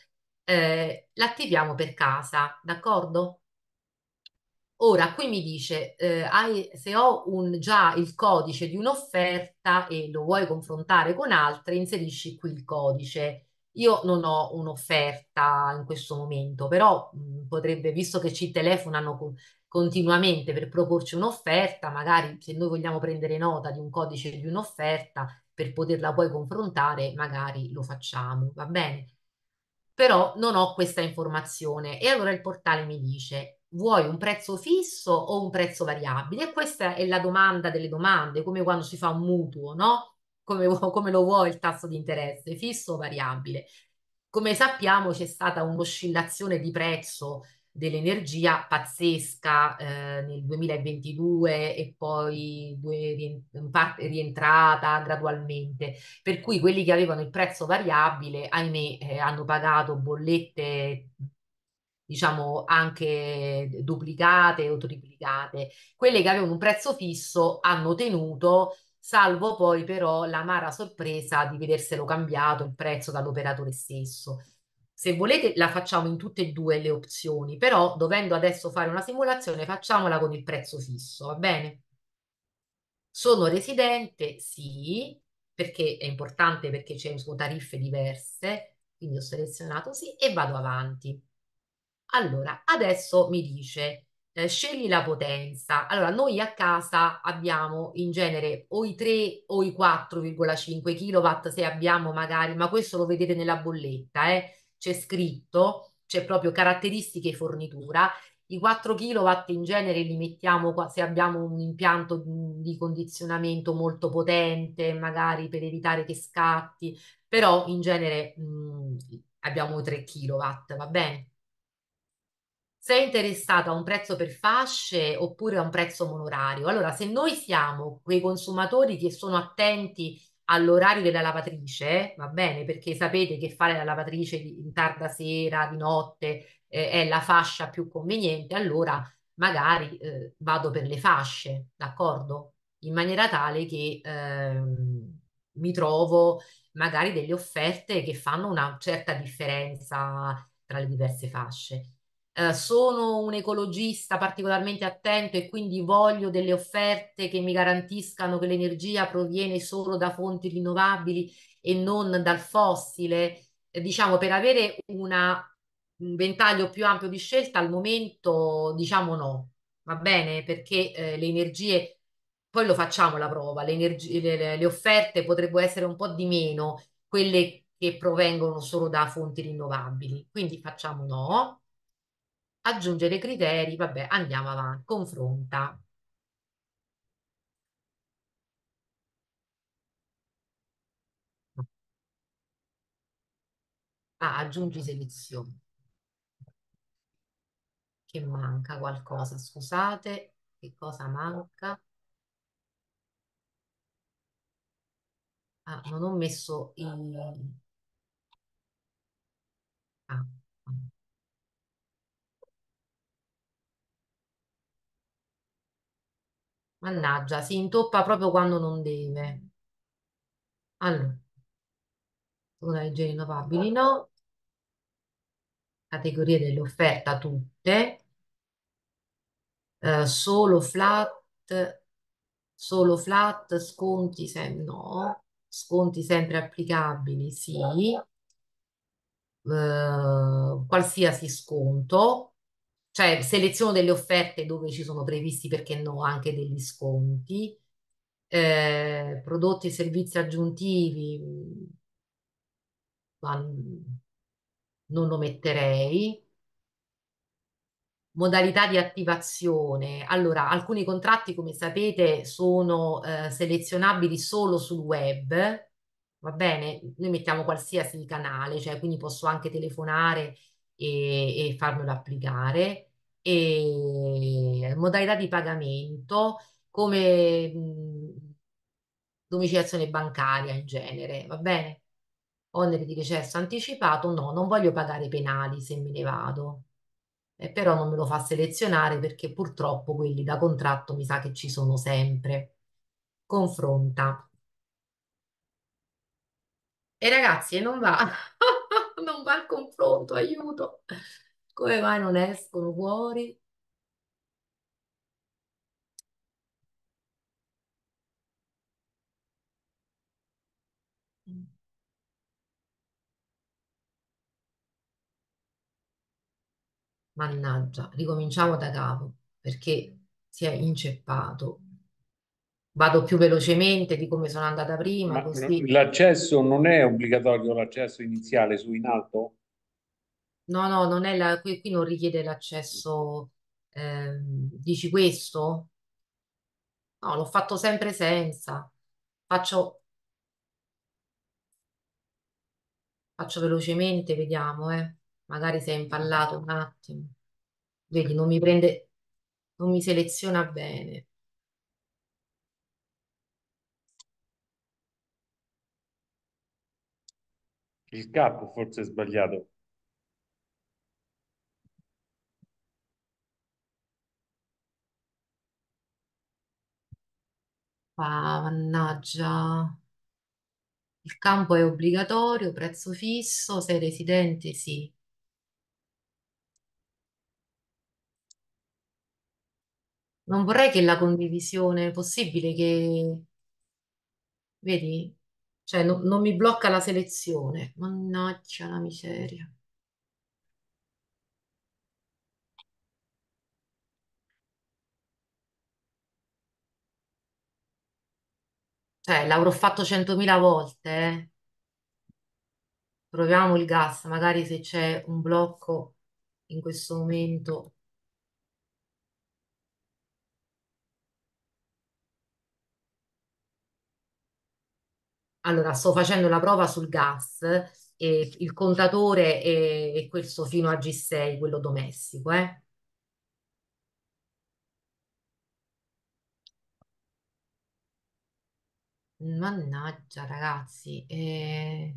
Eh, l'attiviamo per casa, d'accordo? Ora, qui mi dice, eh, hai, se ho un, già il codice di un'offerta e lo vuoi confrontare con altre, inserisci qui il codice. Io non ho un'offerta in questo momento, però mhmm, potrebbe, visto che ci telefonano continuamente per proporci un'offerta, magari se noi vogliamo prendere nota di un codice di un'offerta per poterla poi confrontare, magari lo facciamo, va bene? Però non ho questa informazione e allora il portale mi dice vuoi un prezzo fisso o un prezzo variabile? E questa è la domanda delle domande, come quando si fa un mutuo, no? come, come lo vuoi il tasso di interesse, fisso o variabile. Come sappiamo c'è stata un'oscillazione di prezzo dell'energia pazzesca eh, nel 2022 e poi in parte rientrata gradualmente, per cui quelli che avevano il prezzo variabile, ahimè, eh, hanno pagato bollette diciamo anche duplicate o triplicate, quelle che avevano un prezzo fisso hanno tenuto salvo poi però l'amara sorpresa di vederselo cambiato il prezzo dall'operatore stesso. Se volete la facciamo in tutte e due le opzioni, però dovendo adesso fare una simulazione facciamola con il prezzo fisso, va bene? Sono residente? Sì, perché è importante perché ci sono tariffe diverse, quindi ho selezionato sì e vado avanti. Allora, adesso mi dice eh, scegli la potenza. Allora, noi a casa abbiamo in genere o i 3 o i 4,5 kW se abbiamo magari, ma questo lo vedete nella bolletta, eh? c'è scritto, c'è proprio caratteristiche fornitura. I 4 kW in genere li mettiamo se abbiamo un impianto mm, di condizionamento molto potente, magari per evitare che scatti, però in genere mh, mm, abbiamo 3 kW, va bene? sei interessato a un prezzo per fasce oppure a un prezzo monorario. Allora, se noi siamo quei consumatori che sono attenti all'orario della lavatrice, va bene, perché sapete che fare la lavatrice in tarda sera, di notte, eh, è la fascia più conveniente, allora magari eh, vado per le fasce, d'accordo? In maniera tale che ehm, mi trovo magari delle offerte che fanno una certa differenza tra le diverse fasce. Eh, sono un ecologista particolarmente attento e quindi voglio delle offerte che mi garantiscano che l'energia proviene solo da fonti rinnovabili e non dal fossile, eh, diciamo per avere una, un ventaglio più ampio di scelta al momento diciamo no, va bene perché eh, le energie poi lo facciamo la prova, le, le, le, offerte potrebbero essere un po' di meno quelle che provengono solo da fonti rinnovabili, quindi facciamo no aggiungere criteri, vabbè, andiamo avanti, confronta. Ah, aggiungi selezione. Che manca qualcosa, scusate, che cosa manca? Ah, non ho messo i... Ah. Mannaggia, si intoppa proprio quando non deve. Allora, una energie rinnovabili no, categorie dell'offerta tutte, eh, solo flat, solo flat, sconti se no, sconti sempre applicabili sì, eh, qualsiasi sconto, cioè seleziono delle offerte dove ci sono previsti, perché no, anche degli sconti, eh, prodotti e servizi aggiuntivi, ma non lo metterei. Modalità di attivazione. Allora, alcuni contratti, come sapete, sono eh, selezionabili solo sul web, va bene? Noi mettiamo qualsiasi canale, cioè quindi posso anche telefonare e, e farmelo applicare e modalità di pagamento come mh, mhmm, domiciliazione bancaria in genere, va bene? Oneri di recesso anticipato, no, non voglio pagare penali se me ne vado, eh, però non me lo fa selezionare perché purtroppo quelli da contratto mi sa che ci sono sempre. Confronta. E ragazzi, non va, *laughs* non va il confronto, aiuto. Come mai non escono fuori? Mm. Mannaggia, ricominciamo da capo perché si è inceppato. Vado più velocemente di come sono andata prima. L'accesso non è obbligatorio l'accesso iniziale su in alto? No, no, non è la, qui, qui non richiede l'accesso, ehm, dici questo? No, l'ho fatto sempre senza. Faccio, faccio velocemente, vediamo, eh. Magari sei impallato un attimo. Vedi, non mi prende, non mi seleziona bene. Il capo forse è sbagliato. qua, mannaggia. Il campo è obbligatorio, prezzo fisso, sei residente, sì. Non vorrei che la condivisione, è possibile che, vedi, cioè no- non mi blocca la selezione. Mannaggia la miseria. Cioè, l'avrò fatto centomila volte. Eh. Proviamo il gas, magari se c'è un blocco in questo momento. Allora, sto facendo la prova sul gas e il contatore è questo fino a G6, quello domestico, eh. Mannaggia, ragazzi. eh,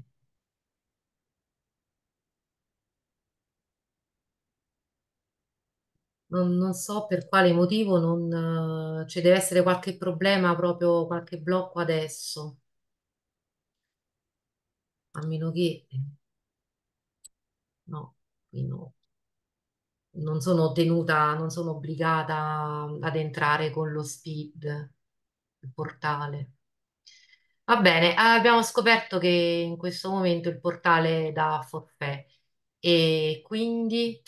non, non so per quale motivo non, eh, ci cioè, deve essere qualche problema, proprio qualche blocco adesso, a meno che eh, no, qui no. non sono tenuta, non sono obbligata mm, ad entrare con lo speed, il portale. Va bene, abbiamo scoperto che in questo momento il portale dà forfè e quindi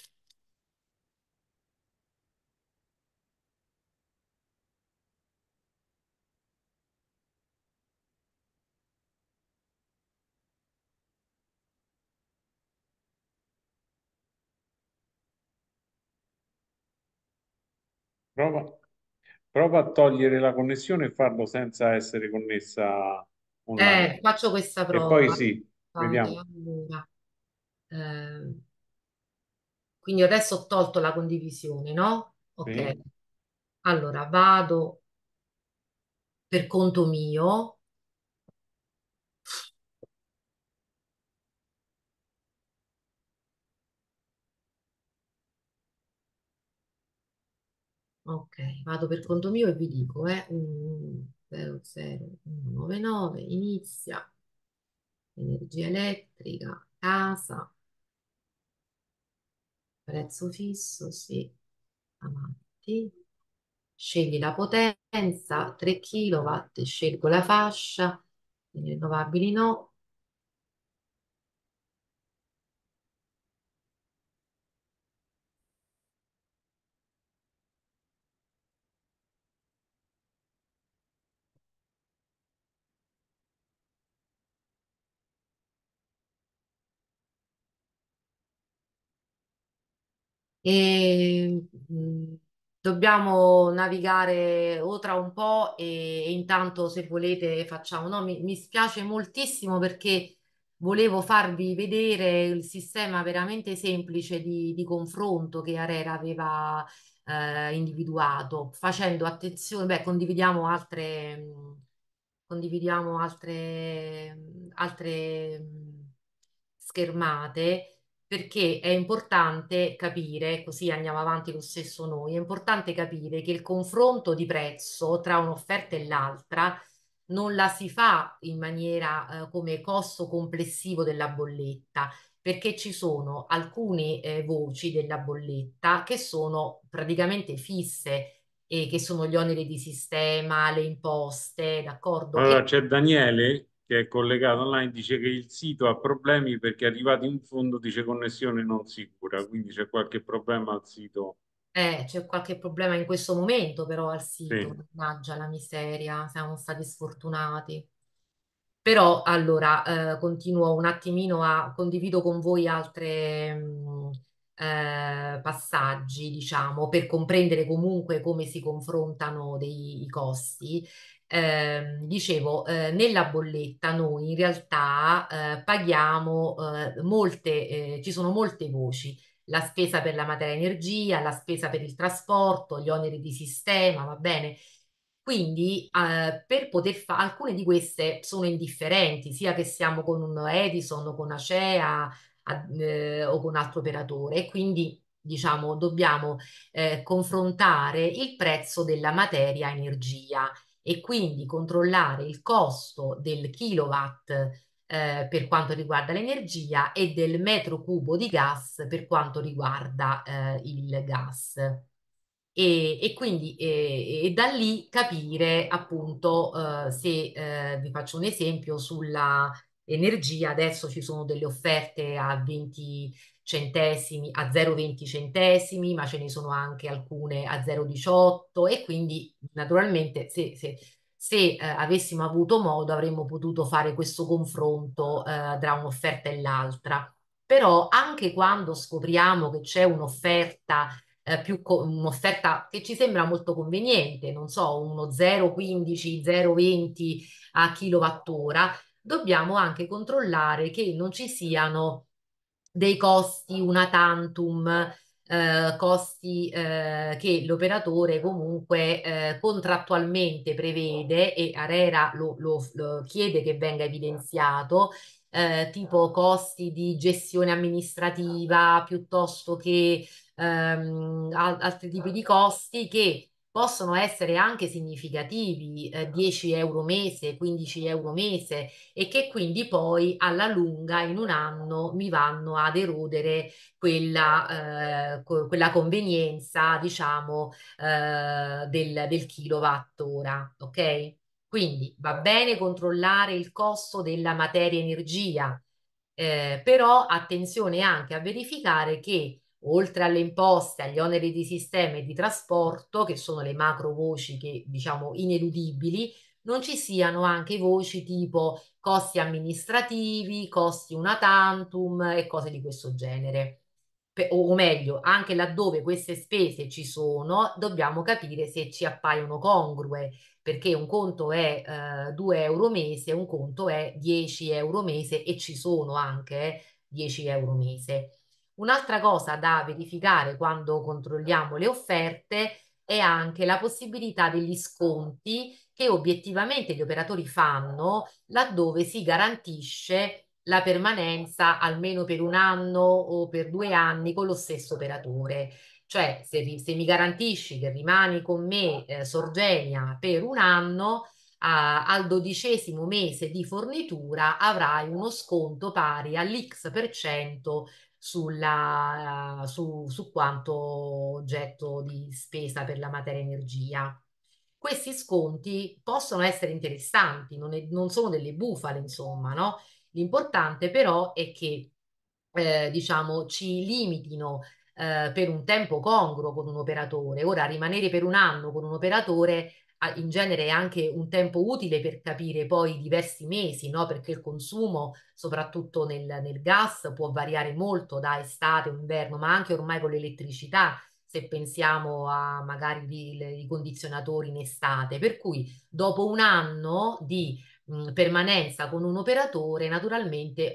Prova, prova a togliere la connessione e farlo senza essere connessa online. Eh, faccio questa prova. poi sì, vediamo. Allora, eh, quindi adesso ho tolto la condivisione, no? Ok. Allora, vado per conto mio. Ok, vado per conto mio e vi dico, eh. Mm. 00199, inizia, energia elettrica, casa, prezzo fisso, sì, avanti, scegli la potenza, 3 kW, scelgo la fascia, le rinnovabili no, e mh, mhmm, dobbiamo navigare o tra un po' e, e intanto se volete facciamo. No, mi, mi, spiace moltissimo perché volevo farvi vedere il sistema veramente semplice di, di confronto che Arera aveva eh, individuato, facendo attenzione, beh, condividiamo altre... Mh, mhmm, condividiamo altre, mhmm, altre schermate perché è importante capire, così andiamo avanti lo stesso noi, è importante capire che il confronto di prezzo tra un'offerta e l'altra non la si fa in maniera eh, come costo complessivo della bolletta, perché ci sono alcune eh, voci della bolletta che sono praticamente fisse, eh, che sono gli oneri di sistema, le imposte, d'accordo? Allora e... c'è Daniele che è collegato online, dice che il sito ha problemi perché arrivati in fondo dice connessione non sicura, quindi c'è qualche problema al sito. Eh, c'è qualche problema in questo momento però al sito, sì. la miseria, siamo stati sfortunati. Però allora eh, continuo un attimino a condivido con voi altri mm, eh, passaggi, diciamo, per comprendere comunque come si confrontano dei costi eh, dicevo, eh, nella bolletta noi in realtà eh, paghiamo eh, molte, eh, ci sono molte voci, la spesa per la materia energia, la spesa per il trasporto, gli oneri di sistema, va bene? Quindi eh, per poter fare, alcune di queste sono indifferenti, sia che siamo con un Edison, con Acea a, o con altro operatore, e quindi diciamo dobbiamo confrontare il prezzo della materia energia e quindi controllare il costo del kilowatt eh, per quanto riguarda l'energia e del metro cubo di gas per quanto riguarda eh, il gas. E, e quindi e, e da lì capire appunto eh, se eh, vi faccio un esempio sulla energia adesso ci sono delle offerte a 20 centesimi a 0,20 centesimi, ma ce ne sono anche alcune a 0,18 e quindi naturalmente se, se, se eh, avessimo avuto modo avremmo potuto fare questo confronto eh, tra un'offerta e l'altra. Però anche quando scopriamo che c'è un'offerta eh, più co- un'offerta che ci sembra molto conveniente, non so, uno 0,15, 0,20 a kilowattora, dobbiamo anche controllare che non ci siano dei costi una tantum, eh, costi eh, che l'operatore comunque eh, contrattualmente prevede e Arera lo, lo, lo chiede che venga evidenziato, eh, tipo costi di gestione amministrativa piuttosto che ehm, altri tipi di costi che possono essere anche significativi, eh, 10 euro mese, 15 euro mese e che quindi poi alla lunga in un anno mi vanno ad erodere quella, eh, co- quella convenienza, diciamo, eh, del, del kilowattora, ok? Quindi va bene controllare il costo della materia energia, eh, però attenzione anche a verificare che oltre alle imposte, agli oneri di sistema e di trasporto, che sono le macro voci che diciamo ineludibili, non ci siano anche voci tipo costi amministrativi, costi una tantum e cose di questo genere. o meglio, anche laddove queste spese ci sono, dobbiamo capire se ci appaiono congrue, perché un conto è eh, 2 euro mese, un conto è 10 euro mese e ci sono anche 10 euro mese. Un'altra cosa da verificare quando controlliamo le offerte è anche la possibilità degli sconti che obiettivamente gli operatori fanno laddove si garantisce la permanenza almeno per un anno o per due anni con lo stesso operatore. Cioè, se, se mi garantisci che rimani con me eh, Sorgenia per un anno, a, al dodicesimo mese di fornitura avrai uno sconto pari all'X% sulla, su, su quanto oggetto di spesa per la materia energia. Questi sconti possono essere interessanti, non, è, non sono delle bufale, insomma, no? L'importante però è che, eh, diciamo, ci limitino eh, per un tempo congruo con un operatore. Ora, rimanere per un anno con un operatore in genere è anche un tempo utile per capire poi diversi mesi, no? perché il consumo, soprattutto nel, nel gas, può variare molto da estate, inverno, ma anche ormai con l'elettricità, se pensiamo a magari i condizionatori in estate. Per cui dopo un anno di permanenza con un operatore, naturalmente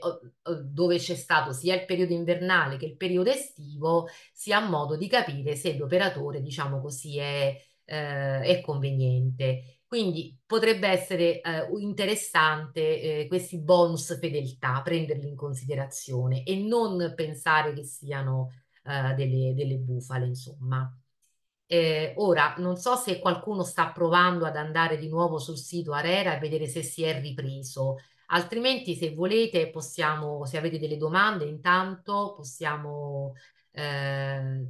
dove c'è stato sia il periodo invernale che il periodo estivo, si ha modo di capire se l'operatore, diciamo così, è eh, e conveniente. Quindi potrebbe essere eh, interessante eh, questi bonus fedeltà, prenderli in considerazione e non pensare che siano eh, delle, delle, bufale, insomma. Eh, ora, non so se qualcuno sta provando ad andare di nuovo sul sito Arera e vedere se si è ripreso, altrimenti se volete possiamo, se avete delle domande, intanto possiamo eh,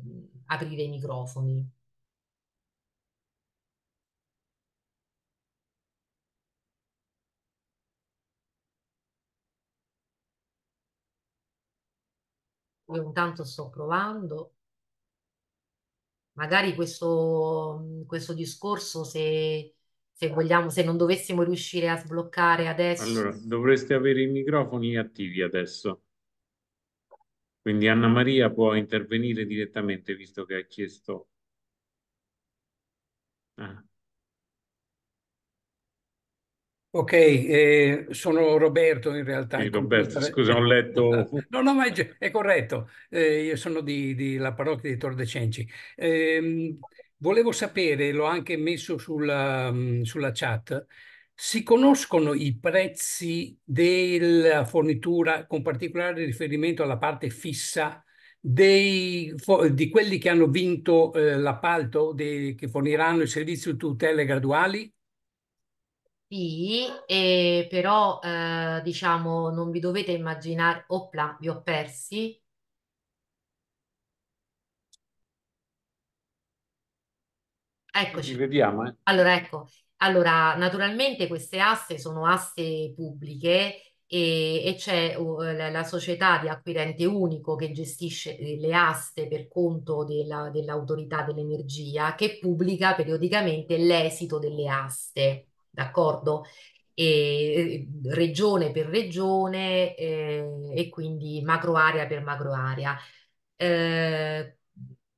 aprire i microfoni. Io intanto sto provando. Magari questo, mm, questo discorso, se, se vogliamo, se non dovessimo riuscire a sbloccare adesso. Allora, dovreste avere i microfoni attivi adesso. Quindi Anna Maria può intervenire direttamente, visto che ha chiesto... Ah. Ok, eh, sono Roberto in realtà. Sì, Roberto, scusa, ho letto. *laughs* No, no, ma è, è corretto. Eh, io sono della parrocchia di Tor de Cenci. Eh, volevo sapere, l'ho anche messo sulla, mm, sulla chat, si conoscono i prezzi della fornitura, con particolare riferimento alla parte fissa dei, di quelli che hanno vinto eh, l'appalto, che forniranno i servizi di tutele graduali? Sì, e eh, però eh, diciamo non vi dovete immaginare, opla, vi ho persi. Eccoci. Rivediamo, eh. Allora, ecco, allora, naturalmente queste aste sono aste pubbliche e, eh, e c'è uh, la, la società di acquirente unico che gestisce eh, le aste per conto della- dell'autorità dell'energia che pubblica periodicamente l'esito delle aste d'accordo? E, regione per regione eh, e quindi macroarea per macroarea. Eh,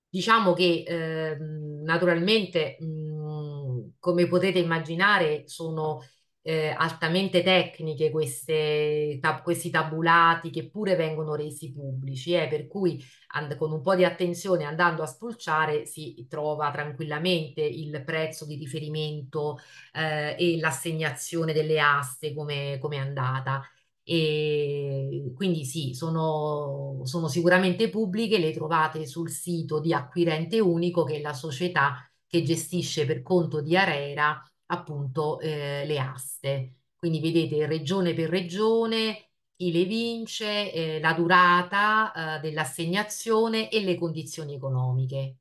diciamo che eh, naturalmente, mh, mm, come potete immaginare, sono eh, altamente tecniche queste, tab- questi tabulati che pure vengono resi pubblici, eh, per cui and- con un po' di attenzione andando a spulciare si trova tranquillamente il prezzo di riferimento eh, e l'assegnazione delle aste come, come è andata. E quindi sì, sono, sono sicuramente pubbliche, le trovate sul sito di Acquirente Unico che è la società che gestisce per conto di Arera appunto eh, le aste. Quindi vedete regione per regione chi le vince, eh, la durata eh, dell'assegnazione e le condizioni economiche.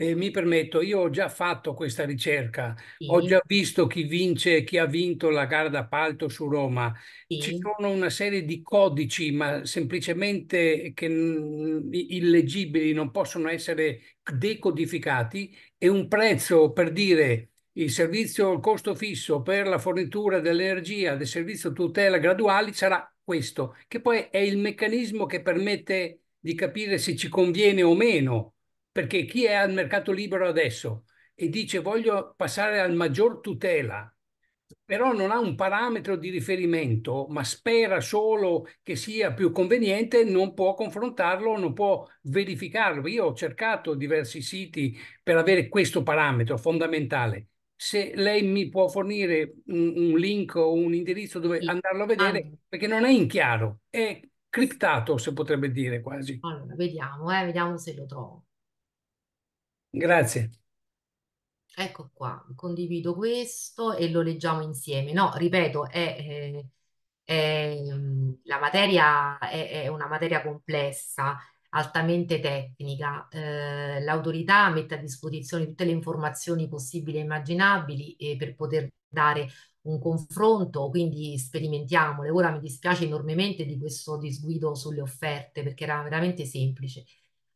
Eh, mi permetto, io ho già fatto questa ricerca, sì. ho già visto chi vince, chi ha vinto la gara d'appalto su Roma. Ci sono una serie di codici, ma semplicemente che illeggibili, non possono essere decodificati e un prezzo per dire il servizio, il costo fisso per la fornitura dell'energia del servizio tutela graduali sarà questo, che poi è il meccanismo che permette di capire se ci conviene o meno, perché chi è al mercato libero adesso e dice voglio passare al maggior tutela però non ha un parametro di riferimento, ma spera solo che sia più conveniente, non può confrontarlo, non può verificarlo. Io ho cercato diversi siti per avere questo parametro fondamentale. Se lei mi può fornire un, un link o un indirizzo dove sì. andarlo a vedere, ah. perché non è in chiaro, è criptato, se potrebbe dire quasi. Allora, vediamo, eh, vediamo se lo trovo. Grazie. Ecco qua, condivido questo e lo leggiamo insieme. No, ripeto, è, eh, è, mm, la materia è, è, una materia complessa, altamente tecnica. Eh, l'autorità mette a disposizione tutte le informazioni possibili e immaginabili eh, per poter dare un confronto, quindi sperimentiamole. Ora mi dispiace enormemente di questo disguido sulle offerte perché era veramente semplice.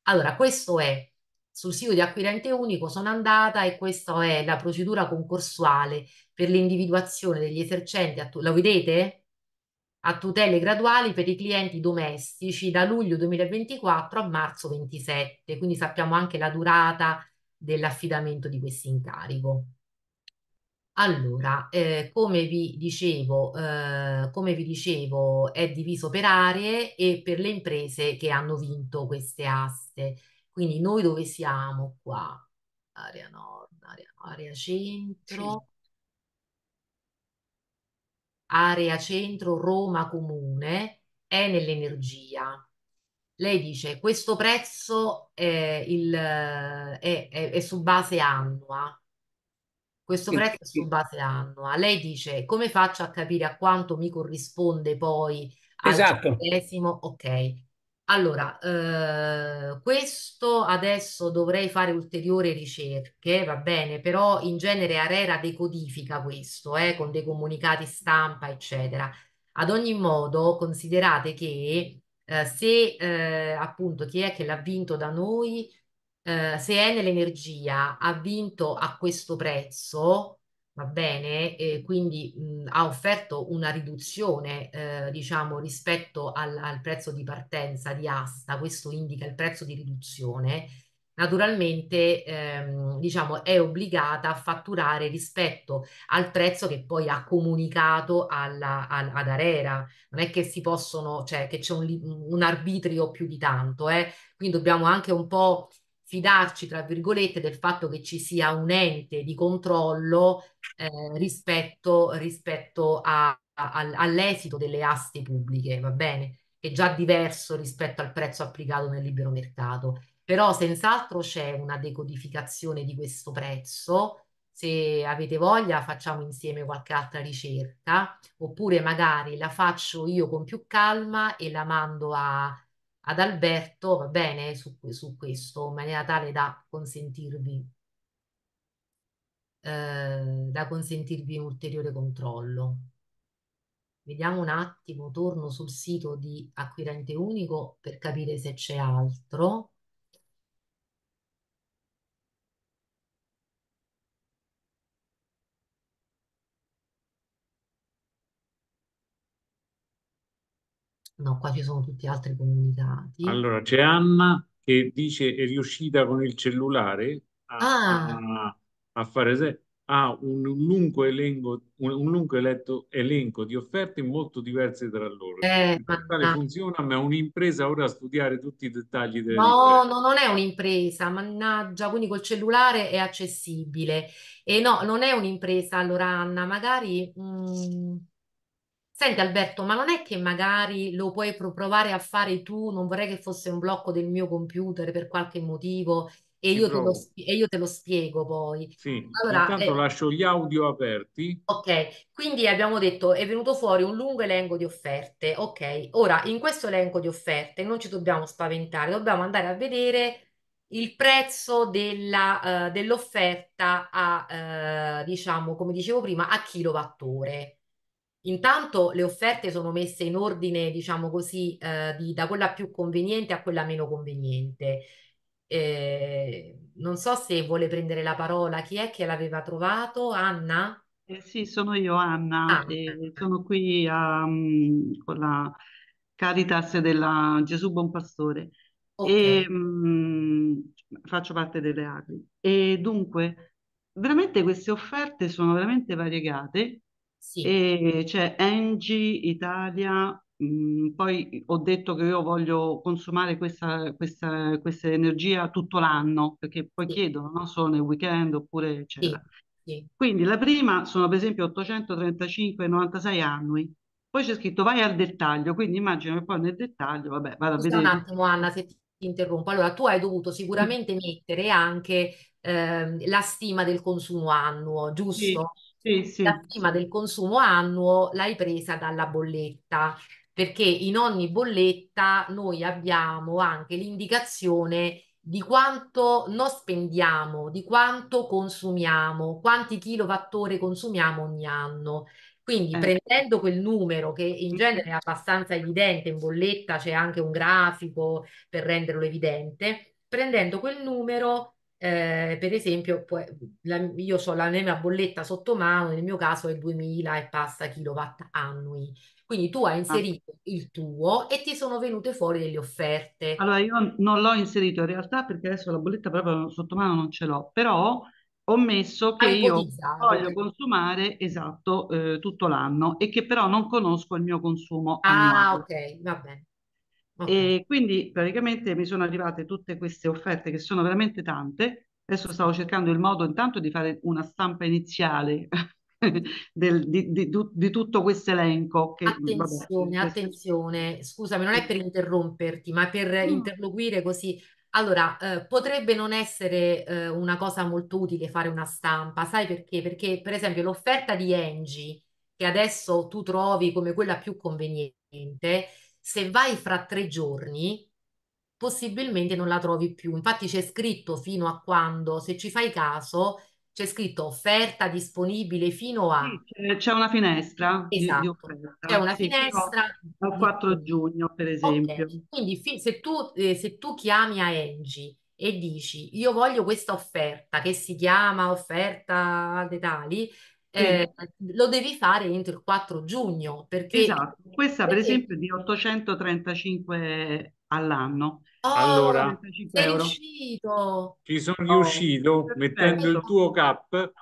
Allora, questo è sul sito di acquirente unico sono andata e questa è la procedura concorsuale per l'individuazione degli esercenti, a la vedete? A tutele graduali per i clienti domestici da luglio 2024 a marzo 27, quindi sappiamo anche la durata dell'affidamento di questo incarico. Allora, eh, come vi dicevo, eh, come vi dicevo, è diviso per aree e per le imprese che hanno vinto queste aste. Quindi noi dove siamo qua? Area nord, area, area Sì. centro, area centro, Roma comune, è nell'energia. Lei dice, questo prezzo eh, il, è, è- è su base annua, questo Sì, prezzo è su base annua. Lei dice, come faccio a capire a quanto mi corrisponde poi al Esatto. centesimo? Ok, allora, eh, questo adesso dovrei fare ulteriori ricerche, va bene, però in genere Arera decodifica questo, eh, con dei comunicati stampa, eccetera. Ad ogni modo, considerate che eh, se eh, appunto chi è che l'ha vinto da noi, eh, se Enel Energia ha vinto a questo prezzo, va bene, e quindi mh, mhmm, ha offerto una riduzione, eh, diciamo, rispetto al, al, prezzo di partenza di asta, questo indica il prezzo di riduzione, naturalmente ehm, diciamo, è obbligata a fatturare rispetto al prezzo che poi ha comunicato alla, al, ad Arera. Non è che si possono, cioè che c'è un, un arbitrio più di tanto, eh? quindi dobbiamo anche un po' fidarci, tra virgolette, del fatto che ci sia un ente di controllo eh, rispetto, rispetto a, a, all'esito delle aste pubbliche, va bene? Che è già diverso rispetto al prezzo applicato nel libero mercato. Però senz'altro c'è una decodificazione di questo prezzo. Se avete voglia facciamo insieme qualche altra ricerca, oppure magari la faccio io con più calma e la mando a, ad Alberto, va bene, su, su questo, in maniera tale da consentirvi, eh, da consentirvi un ulteriore controllo. Vediamo un attimo, torno sul sito di Acquirente Unico per capire se c'è altro. No, qua ci sono tutti altri comunicati. Allora, c'è Anna che dice è riuscita con il cellulare a, Ah, a- a fare se- ha un lungo elenco, un, un lungo eletto- elenco di offerte molto diverse tra loro. eh, Il portale mannaggia. funziona, ma è un'impresa ora a studiare tutti i dettagli delle No, no, non è un'impresa, mannaggia, quindi col cellulare è accessibile. E no, non è un'impresa, allora Anna, magari... mm, Senti Alberto, ma non è che magari lo puoi provare a fare tu, non vorrei che fosse un blocco del mio computer per qualche motivo e Ci io te lo, provo. e io te lo spiego poi. Sì, Allora, intanto eh, lascio gli audio aperti. ok, quindi abbiamo detto è venuto fuori un lungo elenco di offerte, ok. Ora, in questo elenco di offerte non ci dobbiamo spaventare, dobbiamo andare a vedere il prezzo della, eh, dell'offerta a, eh, diciamo, come dicevo prima, a kilowattore. Intanto le offerte sono messe in ordine, diciamo così, eh, di, da quella più conveniente a quella meno conveniente. Eh, non so se vuole prendere la parola, chi è che l'aveva trovato? Anna? Eh sì, sono io Anna, ah. e sono qui um, con la Caritas della Gesù Buon Pastore okay. e um, mm, faccio parte delle Agri. E dunque, veramente queste offerte sono veramente variegate sì. e c'è Engie Italia, mm, poi ho detto che io voglio consumare questa, questa, questa energia tutto l'anno, perché poi Sì. chiedono, no? Solo nel weekend oppure eccetera. Sì. Quindi la prima sono per esempio 835,96 annui, poi c'è scritto vai al dettaglio, quindi immagino che poi nel dettaglio, vabbè, vado a vedere. un attimo, Anna, se ti interrompo. Allora, tu hai dovuto sicuramente mettere anche ehm, la stima del consumo annuo, Sì, giusto? sì, sì. la prima del consumo annuo l'hai presa dalla bolletta, perché in ogni bolletta noi abbiamo anche l'indicazione di quanto non spendiamo, di quanto consumiamo, quanti kilowattore consumiamo ogni anno. Quindi eh. prendendo quel numero che in genere è abbastanza evidente, in bolletta c'è anche un grafico per renderlo evidente, prendendo quel numero eh, per esempio, la, io ho la mia bolletta sotto mano, nel mio caso è 2000 e passa kilowatt annui. Quindi tu hai ah. inserito il tuo e ti sono venute fuori delle offerte. Allora, io non l'ho inserito in realtà perché adesso la bolletta proprio sotto mano non ce l'ho, però ho messo che io voglio consumare esatto eh, tutto l'anno e che però non conosco il mio consumo. Ah, annuale. ok, va bene. E quindi praticamente mi sono arrivate tutte queste offerte che sono veramente tante. Adesso stavo cercando il modo intanto di fare una stampa iniziale *laughs* del, di, di, di, tutto questo elenco. Che, attenzione, vabbè, attenzione, scusami, non è per interromperti, ma per interloquire così. Allora, eh, potrebbe non essere eh, una cosa molto utile fare una stampa, sai perché? Perché, per esempio, l'offerta di Engie, che adesso tu trovi come quella più conveniente, se vai fra tre giorni, possibilmente non la trovi più. Infatti c'è scritto fino a quando, se ci fai caso, c'è scritto offerta disponibile fino a... Sì, c'è una finestra esatto. di, offerta. una sì, finestra... Al 4 giugno, per esempio. Okay. Quindi fi- se, tu, eh, se tu chiami a Engie e dici io voglio questa offerta che si chiama offerta detali, eh, lo devi fare entro il 4 giugno. Perché, esatto, questa perché... per esempio è di 835 all'anno. Oh, allora, ci sono oh, riuscito perfetto. mettendo il tuo cap.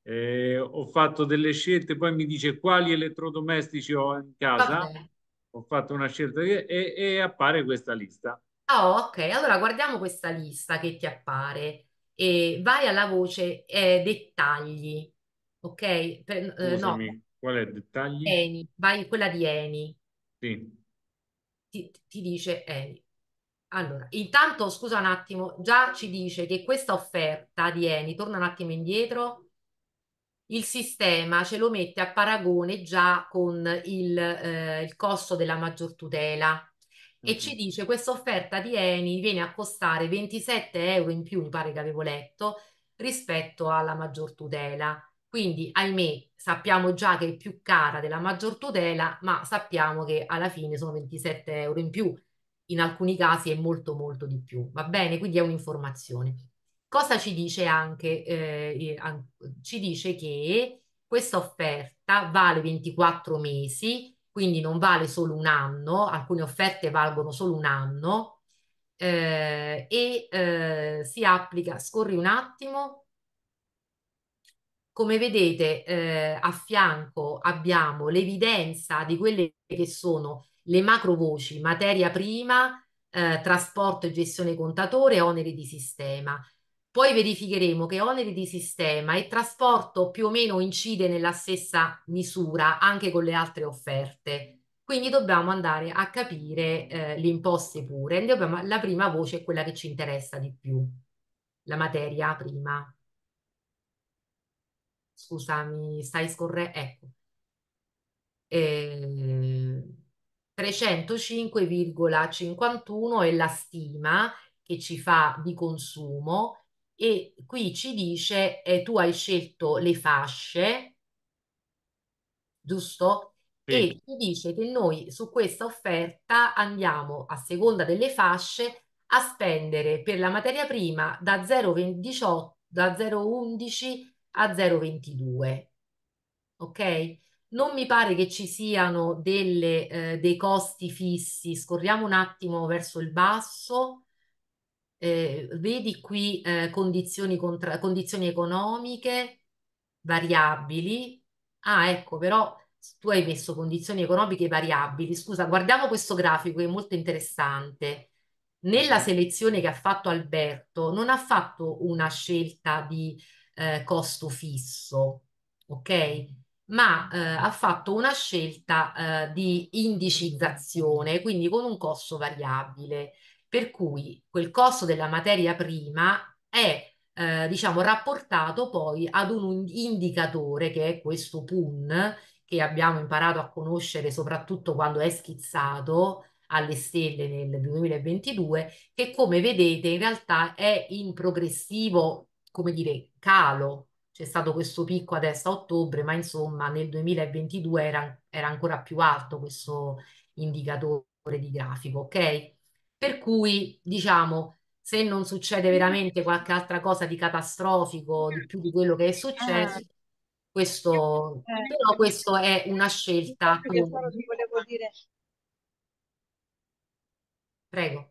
Eh, ho fatto delle scelte, poi mi dice quali elettrodomestici ho in casa. Ho fatto una scelta e, e appare questa lista. oh, ok. Allora guardiamo questa lista che ti appare. E vai alla voce eh, dettagli ok? Per, eh, no, qual è il dettaglio? Eni, vai, quella di Eni, Sì, ti, ti dice Eni. Allora, intanto scusa un attimo, già ci dice che questa offerta di Eni, torna un attimo indietro, il sistema ce lo mette a paragone già con il, eh, il costo della maggior tutela e ci Mhm. dice questa offerta di Eni viene a costare 27 euro in più, mi pare che avevo letto, rispetto alla maggior tutela. Quindi, ahimè, sappiamo già che è più cara della maggior tutela, ma sappiamo che alla fine sono 27 euro in più. In alcuni casi è molto, molto di più. Va bene? Quindi è un'informazione. Cosa ci dice anche? Eh, ci dice che questa offerta vale 24 mesi, quindi non vale solo un anno, alcune offerte valgono solo un anno eh, e eh, si applica, scorri un attimo, come vedete, eh, a fianco abbiamo l'evidenza di quelle che sono le macro voci materia prima, eh, trasporto e gestione contatore, oneri di sistema. Poi verificheremo che oneri di sistema e trasporto più o meno incide nella stessa misura anche con le altre offerte. Quindi dobbiamo andare a capire eh, le imposte pure. Dobbiamo, la prima voce è quella che ci interessa di più, la materia prima scusa, mi stai scorrendo, ecco, eh, 305,51 è la stima che ci fa di consumo e qui ci dice eh, tu hai scelto le fasce, giusto? E ci dice che noi su questa offerta andiamo a seconda delle fasce a spendere per la materia prima da 0,18 da 0,11 a 0,22. Ok? Non mi pare che ci siano delle, eh, dei costi fissi. Scorriamo un attimo verso il basso. Eh, vedi qui eh, condizioni, contra- condizioni economiche variabili. Ah, ecco, però tu hai messo condizioni economiche variabili. Scusa, guardiamo questo grafico che è molto interessante. Nella selezione che ha fatto Alberto non ha fatto una scelta di eh, costo fisso, ok? Ma eh, ha fatto una scelta eh, di indicizzazione, quindi con un costo variabile, per cui quel costo della materia prima è eh, diciamo rapportato poi ad un indicatore che è questo PUN che abbiamo imparato a conoscere soprattutto quando è schizzato alle stelle nel 2022, che come vedete in realtà è in progressivo come dire, calo, c'è stato questo picco adesso a ottobre, ma insomma nel 2022 era, era ancora più alto questo indicatore di grafico, ok? Per cui, diciamo, se non succede veramente qualche altra cosa di catastrofico, di più di quello che è successo, eh. questo, eh. però questo è una scelta. Prego.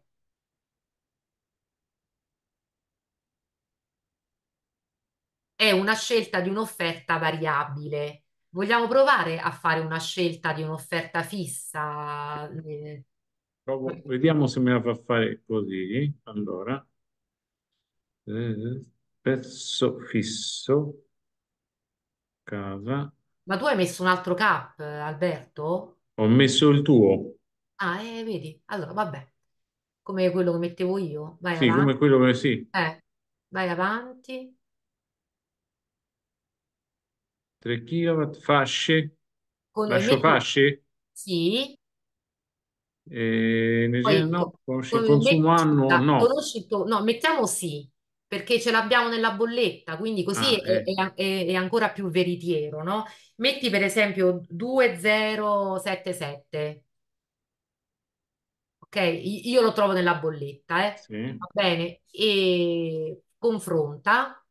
è una scelta di un'offerta variabile. Vogliamo provare a fare una scelta di un'offerta fissa? Provo, vediamo se me la fa fare così. Allora, eh, pezzo fisso, casa. Ma tu hai messo un altro cap, Alberto? Ho messo il tuo. Ah, eh, vedi? Allora, vabbè. Come quello che mettevo io? Vai Sì, avanti. come quello che... Sì. Eh, vai avanti. 3 kW, fasce, con lascio fasce? Sì. Eh, energia Poi, no, con il consumo annuo bolletta, no. conosci tu- no, mettiamo sì, perché ce l'abbiamo nella bolletta, quindi così Ah, è, eh. è- è- è ancora più veritiero, no? Metti per esempio 2077, ok? Io lo trovo nella bolletta, eh? Sì. Va bene, e confronta.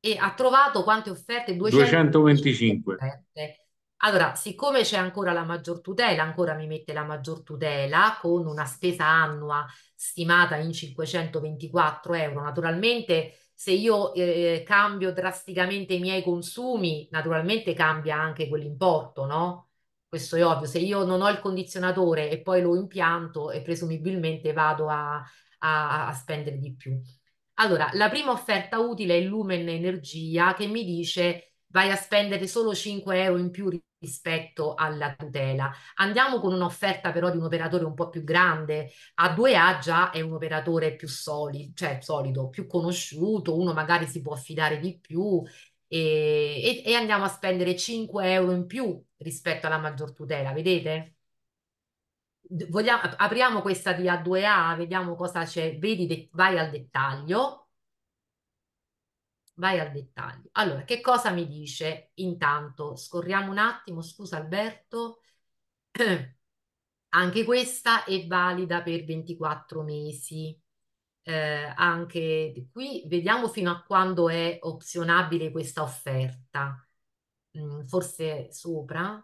e ha trovato quante offerte? 225. 225. Allora, siccome c'è ancora la maggior tutela, ancora mi mette la maggior tutela con una spesa annua stimata in 524 euro. Naturalmente, se io eh, cambio drasticamente i miei consumi, naturalmente cambia anche quell'importo, no? Questo è ovvio. Se io non ho il condizionatore e poi lo impianto, e presumibilmente vado a, a, a spendere di più. Allora, la prima offerta utile è Lumen Energia che mi dice vai a spendere solo 5 euro in più rispetto alla tutela. Andiamo con un'offerta però di un operatore un po' più grande. A 2A già è un operatore più solido, cioè solido, più conosciuto, uno magari si può affidare di più e, e, e andiamo a spendere 5 euro in più rispetto alla maggior tutela, vedete? vogliamo, apriamo questa di A2A, vediamo cosa c'è, vedi, de, vai al dettaglio. Vai al dettaglio. Allora, che cosa mi dice? Intanto, scorriamo un attimo, scusa Alberto. *clears throat* Anche questa è valida per 24 mesi. Eh, anche qui vediamo fino a quando è opzionabile questa offerta. Mm, forse sopra,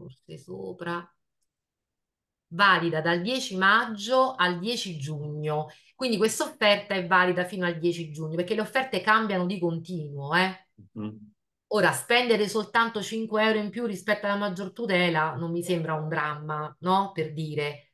forse sopra, valida dal 10 maggio al 10 giugno. Quindi questa offerta è valida fino al 10 giugno, perché le offerte cambiano di continuo. Eh? Mm-hmm. Ora, spendere soltanto 5 euro in più rispetto alla maggior tutela non mi sembra un dramma, no? Per dire.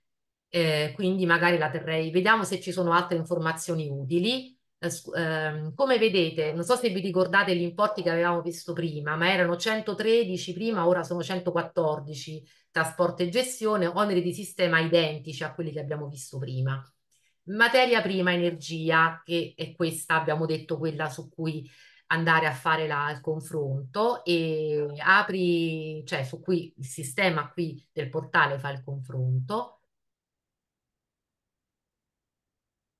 Eh, quindi magari la terrei. Vediamo se ci sono altre informazioni utili eh, ehm, come vedete, non so se vi ricordate gli importi che avevamo visto prima, ma erano 113 prima, ora sono 114 trasporto e gestione, oneri di sistema identici a quelli che abbiamo visto prima. Materia prima, energia, che è questa, abbiamo detto, quella su cui andare a fare la, il confronto e apri, cioè su cui il sistema qui del portale fa il confronto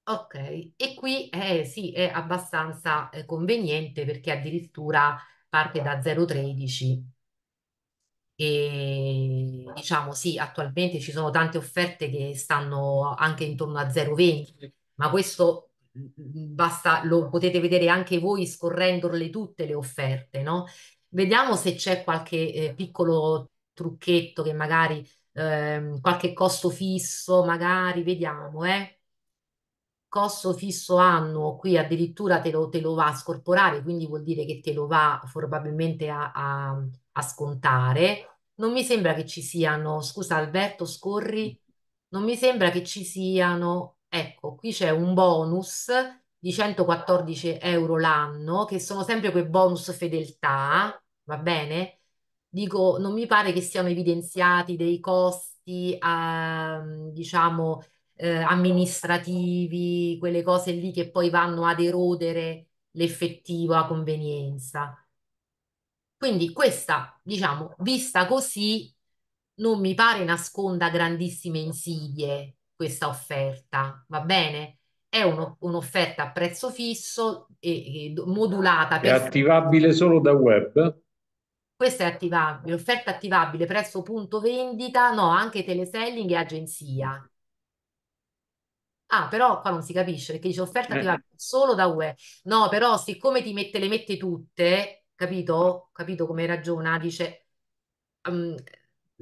Ok, e qui eh, sì, è abbastanza eh, conveniente perché addirittura parte da 0,13 e diciamo sì, attualmente ci sono tante offerte che stanno anche intorno a 0,20, ma questo mm, mm, basta, lo potete vedere anche voi scorrendole tutte le offerte, no? Vediamo se c'è qualche eh, piccolo trucchetto che magari ehm, qualche costo fisso, magari vediamo, eh costo fisso annuo qui addirittura te lo, te lo, va a scorporare, quindi vuol dire che te lo va probabilmente a, a, a scontare. Non mi sembra che ci siano, scusa Alberto, scorri, non mi sembra che ci siano, ecco, qui c'è un bonus di 114 euro l'anno, che sono sempre quei bonus fedeltà, va bene? Dico, non mi pare che siano evidenziati dei costi, a, ehm, diciamo, eh, amministrativi, quelle cose lì che poi vanno ad erodere l'effettiva convenienza. Quindi questa, diciamo, vista così, non mi pare nasconda grandissime insidie questa offerta, va bene? È un'offerta a prezzo fisso e, e modulata. È attivabile solo da web? Questa è attivabile, offerta attivabile presso punto vendita, no, anche teleselling e agenzia. Ah, però qua non si capisce perché dice offerta eh. privata solo da UE. No, però siccome ti mette, le mette tutte, capito? Capito come ragiona? Dice, um,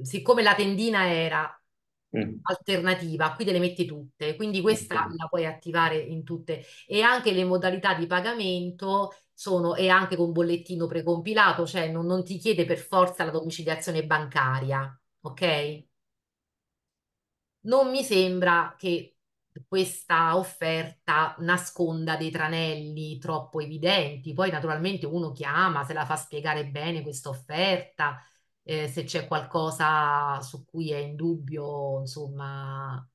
siccome la tendina era mm. alternativa, qui te le metti tutte, quindi questa la puoi attivare in tutte e anche le modalità di pagamento sono e anche con bollettino precompilato, cioè non, non ti chiede per forza la domiciliazione bancaria, ok? Non mi sembra che questa offerta nasconda dei tranelli troppo evidenti. Poi naturalmente uno chiama, se la fa spiegare bene questa offerta, eh, se c'è qualcosa su cui è in dubbio, insomma...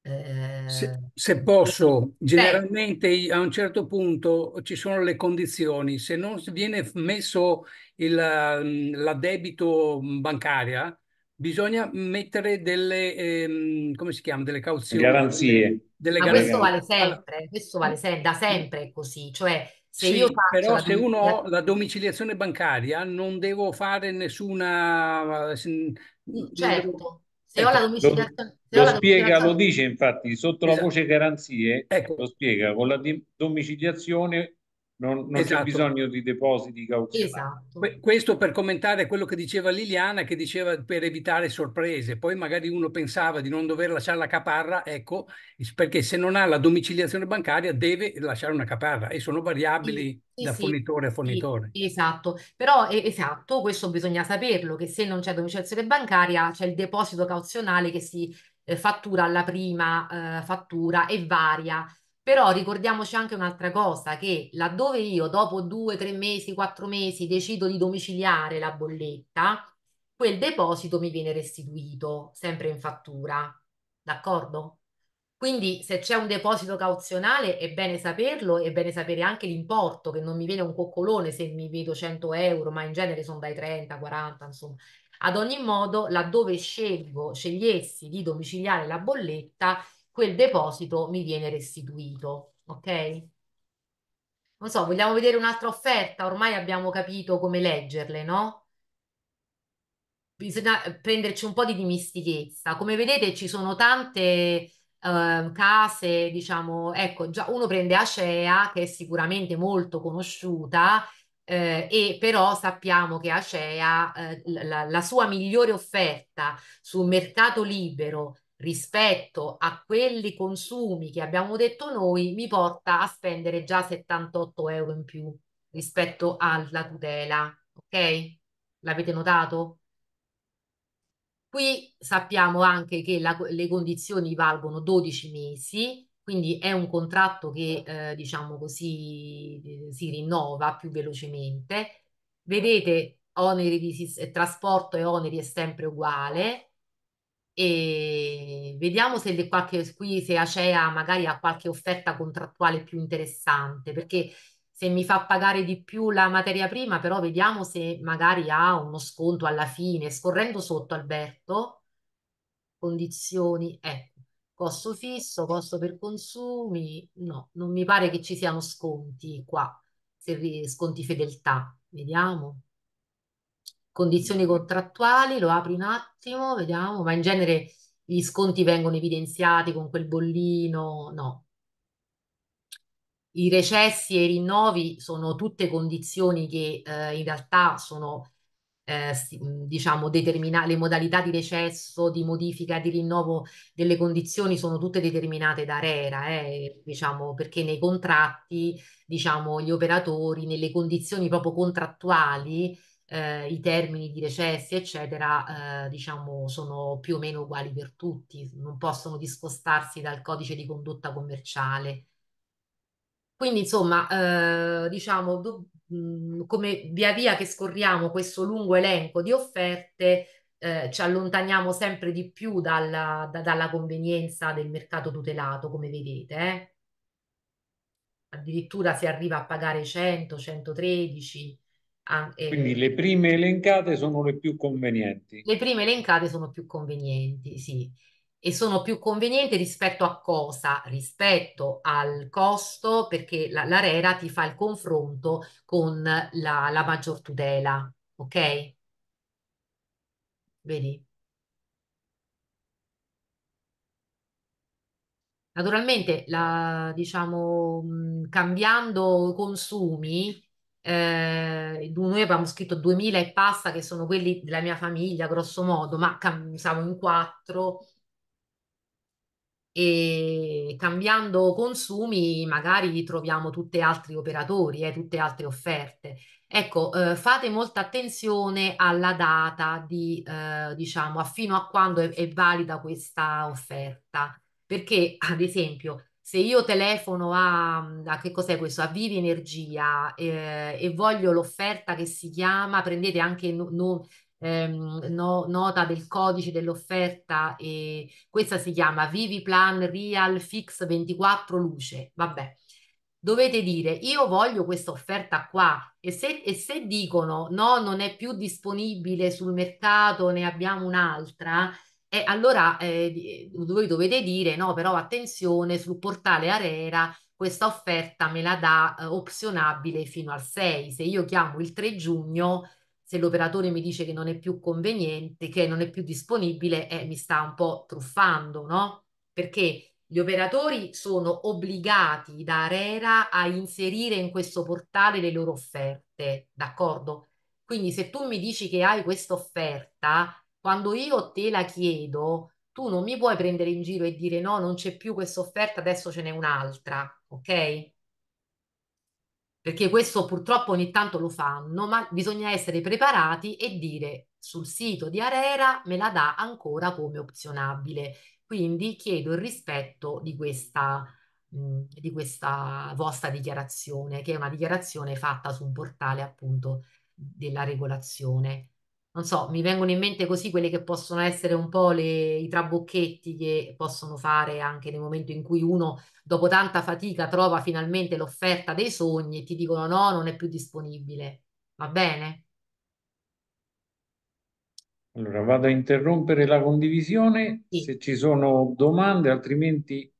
Eh... Se, se, posso, generalmente a un certo punto ci sono le condizioni, se non viene messo mm, l'addebito bancaria, bisogna mettere delle, ehm, come si chiama, delle cauzioni. Garanzie. Delle, delle garanzie. questo vale sempre, questo vale se- da sempre è così, cioè se sì, io però se uno ha la domiciliazione bancaria non devo fare nessuna... Mm, certo, se ho ecco, la domiciliazione... Lo, lo spiega, lo dice infatti, sotto esatto. la voce garanzie, ecco. lo spiega, con la domiciliazione non, non esatto. c'è bisogno di depositi cautelari. Esatto. Questo per commentare quello che diceva Liliana, che diceva per evitare sorprese. Poi magari uno pensava di non dover lasciare la caparra, ecco, perché se non ha la domiciliazione bancaria deve lasciare una caparra e sono variabili sì, da sì, fornitore a fornitore. Sì, esatto, però esatto, questo bisogna saperlo, che se non c'è domiciliazione bancaria c'è il deposito cauzionale che si eh, fattura alla prima eh, fattura e varia però ricordiamoci anche un'altra cosa, che laddove io dopo due, tre mesi, quattro mesi decido di domiciliare la bolletta, quel deposito mi viene restituito, sempre in fattura, d'accordo? Quindi se c'è un deposito cauzionale è bene saperlo, è bene sapere anche l'importo, che non mi viene un coccolone se mi vedo 100 euro, ma in genere sono dai 30, 40, insomma. Ad ogni modo, laddove scelgo, scegliessi di domiciliare la bolletta, quel deposito mi viene restituito, ok? Non so, vogliamo vedere un'altra offerta? Ormai abbiamo capito come leggerle, no? Bisogna eh, prenderci un po' di dimistichezza. Come vedete ci sono tante... Uh, case, diciamo, ecco, già uno prende Acea che è sicuramente molto conosciuta eh, e però sappiamo che Acea, eh, la, la, sua migliore offerta sul mercato libero rispetto a quelli consumi che abbiamo detto noi mi porta a spendere già 78 euro in più rispetto alla tutela. Ok? L'avete notato? Qui sappiamo anche che la, le condizioni valgono 12 mesi, quindi è un contratto che, eh, diciamo così, eh, si rinnova più velocemente. Vedete, oneri di trasporto e oneri è sempre uguale, e vediamo se, qualche, qui, se Acea magari ha qualche offerta contrattuale più interessante, perché se mi fa pagare di più la materia prima, però vediamo se magari ha uno sconto alla fine. Scorrendo sotto, Alberto, condizioni, ecco, costo fisso, costo per consumi, no, non mi pare che ci siano sconti qua, se, sconti fedeltà, vediamo condizioni contrattuali, lo apri un attimo, vediamo, ma in genere gli sconti vengono evidenziati con quel bollino, no. I recessi e i rinnovi sono tutte condizioni che eh, in realtà sono, eh, diciamo, determinate, le modalità di recesso, di modifica, di rinnovo delle condizioni sono tutte determinate da RERA, eh, diciamo, perché nei contratti, diciamo, gli operatori, nelle condizioni proprio contrattuali, eh, i termini di recessi, eccetera, eh, diciamo, sono più o meno uguali per tutti, non possono discostarsi dal codice di condotta commerciale. Quindi, insomma, eh, diciamo, mh, mm, come via via che scorriamo questo lungo elenco di offerte, eh, ci allontaniamo sempre di più dalla, da, dalla convenienza del mercato tutelato, come vedete. Eh. Addirittura si arriva a pagare 100, 113, Ah, eh, Quindi le eh. prime elencate sono le più convenienti. Le prime elencate sono più convenienti, sì. E sono più convenienti rispetto a cosa? Rispetto al costo, perché la, la RERA ti fa il confronto con la, la maggior tutela, ok? Vedi? Naturalmente, la, diciamo, cambiando consumi, eh, noi abbiamo scritto 2000 e passa che sono quelli della mia famiglia grosso modo ma cam- siamo in quattro e cambiando consumi magari troviamo tutti altri operatori e eh, tutte altre offerte ecco eh, fate molta attenzione alla data di eh, diciamo fino a quando è, è valida questa offerta perché ad esempio se io telefono a, a che cos'è questo? A Vivi Energia eh, e voglio l'offerta che si chiama, prendete anche no, no, ehm, no, nota del codice dell'offerta e questa si chiama Vivi Plan Real Fix 24 Luce, vabbè. Dovete dire io voglio questa offerta qua e se, e se dicono no, non è più disponibile sul mercato, ne abbiamo un'altra, e allora eh, eh voi dovete dire no, però attenzione, sul portale Arera questa offerta me la dà eh, opzionabile fino al 6. Se io chiamo il 3 giugno, se l'operatore mi dice che non è più conveniente, che non è più disponibile, eh, mi sta un po' truffando, no? Perché gli operatori sono obbligati da Arera a inserire in questo portale le loro offerte, d'accordo? Quindi se tu mi dici che hai questa offerta, quando io te la chiedo, tu non mi puoi prendere in giro e dire no, non c'è più questa offerta, adesso ce n'è un'altra, ok? Perché questo purtroppo ogni tanto lo fanno, ma bisogna essere preparati e dire sul sito di Arera me la dà ancora come opzionabile. Quindi chiedo il rispetto di questa, mm, di questa vostra dichiarazione, che è una dichiarazione fatta su un portale appunto della regolazione non so, mi vengono in mente così quelle che possono essere un po' le, i trabocchetti che possono fare anche nel momento in cui uno, dopo tanta fatica, trova finalmente l'offerta dei sogni e ti dicono no, non è più disponibile. Va bene? Allora vado a interrompere la condivisione se ci sono domande, altrimenti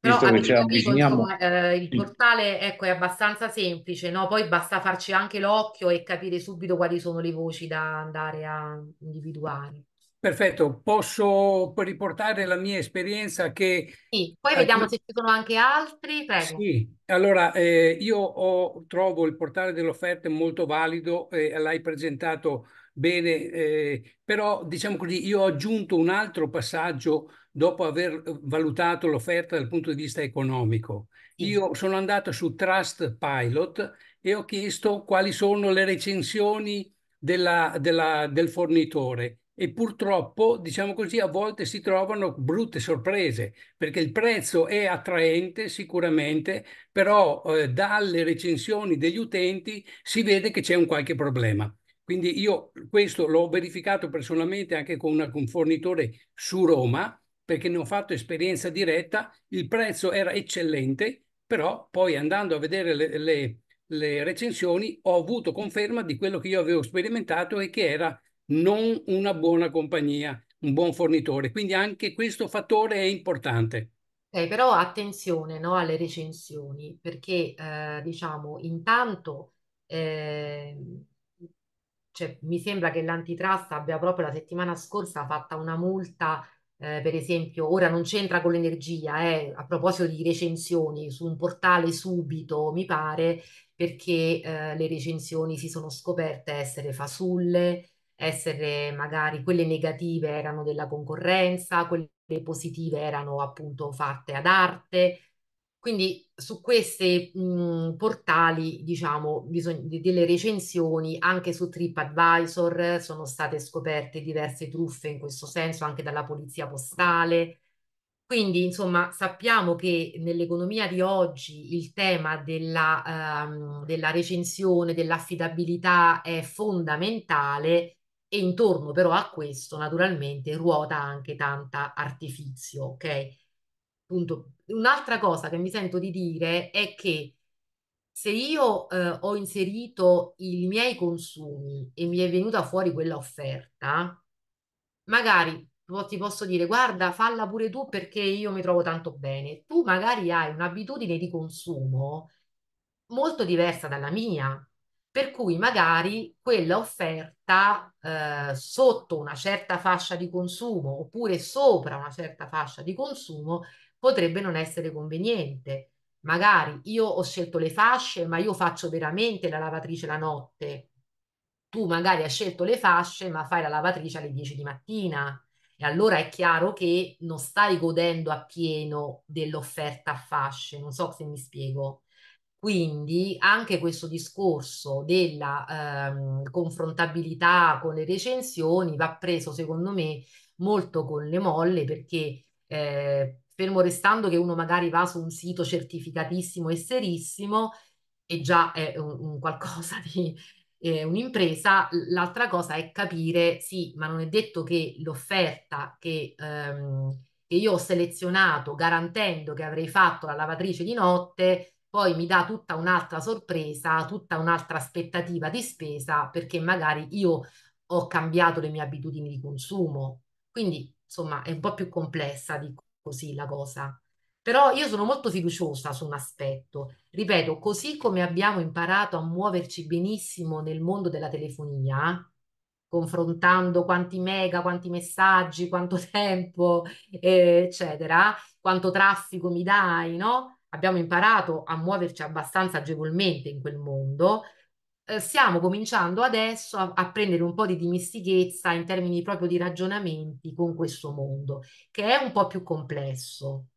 visto che ci avviciniamo... insomma, eh, il portale ecco, è abbastanza semplice, no? poi basta farci anche l'occhio e capire subito quali sono le voci da andare a individuare. Perfetto, posso riportare la mia esperienza che... Sì, poi vediamo se ci sono anche altri, prego. Sì, allora eh, io ho, trovo il portale delle offerte molto valido, eh, l'hai presentato bene, eh, però diciamo così, io ho aggiunto un altro passaggio dopo aver eh, valutato l'offerta dal punto di vista economico. Io sono andato su Trust Pilot e ho chiesto quali sono le recensioni della, della, del fornitore e purtroppo, diciamo così, a volte si trovano brutte sorprese, perché il prezzo è attraente sicuramente, però eh, dalle recensioni degli utenti si vede che c'è un qualche problema. Quindi io questo l'ho verificato personalmente anche con un fornitore su Roma, perché ne ho fatto esperienza diretta, il prezzo era eccellente, però poi andando a vedere le, le, le recensioni ho avuto conferma di quello che io avevo sperimentato e che era non una buona compagnia, un buon fornitore. Quindi anche questo fattore è importante. Okay, eh, però attenzione, no, alle recensioni, perché eh, diciamo intanto eh, cioè, mi sembra che l'antitrust abbia proprio la settimana scorsa fatta una multa eh, per esempio, ora non c'entra con l'energia, eh, a proposito di recensioni, su un portale subito, mi pare, perché eh, le recensioni si sono scoperte essere fasulle, essere magari quelle negative erano della concorrenza, quelle positive erano appunto fatte ad arte, quindi su questi mhmm, portali, diciamo, delle recensioni anche su TripAdvisor sono state scoperte diverse truffe in questo senso anche dalla polizia postale. Quindi, insomma, sappiamo che nell'economia di oggi il tema della, ehm, della recensione, dell'affidabilità è fondamentale e intorno però a questo naturalmente ruota anche tanta artifizio, ok? Appunto, un'altra cosa che mi sento di dire è che se io eh, ho inserito i miei consumi e mi è venuta fuori quella offerta, magari ti posso dire guarda, falla pure tu perché io mi trovo tanto bene. Tu magari hai un'abitudine di consumo molto diversa dalla mia, per cui magari quella offerta eh, sotto una certa fascia di consumo oppure sopra una certa fascia di consumo potrebbe non essere conveniente. Magari io ho scelto le fasce, ma io faccio veramente la lavatrice la notte. Tu magari hai scelto le fasce, ma fai la lavatrice alle 10 di mattina. E allora è chiaro che non stai godendo appieno dell'offerta a fasce, non so se mi spiego. Quindi anche questo discorso della ehm, confrontabilità con le recensioni va preso, secondo me, molto con le molle perché eh, fermo restando che uno magari va su un sito certificatissimo e serissimo e già è un, un qualcosa di eh, un'impresa, l'altra cosa è capire, sì, ma non è detto che l'offerta che, ehm, che io ho selezionato garantendo che avrei fatto la lavatrice di notte poi mi dà tutta un'altra sorpresa, tutta un'altra aspettativa di spesa perché magari io ho cambiato le mie abitudini di consumo. Quindi, insomma, è un po' più complessa di così la cosa. Però io sono molto fiduciosa su un aspetto. Ripeto, così come abbiamo imparato a muoverci benissimo nel mondo della telefonia, confrontando quanti mega, quanti messaggi, quanto *laughs* tempo, eccetera, quanto traffico mi dai, no? Abbiamo imparato a muoverci abbastanza agevolmente in quel mondo. Eh, stiamo cominciando adesso a, a, prendere un po' di dimistichezza in termini proprio di ragionamenti con questo mondo, che è un po' più complesso,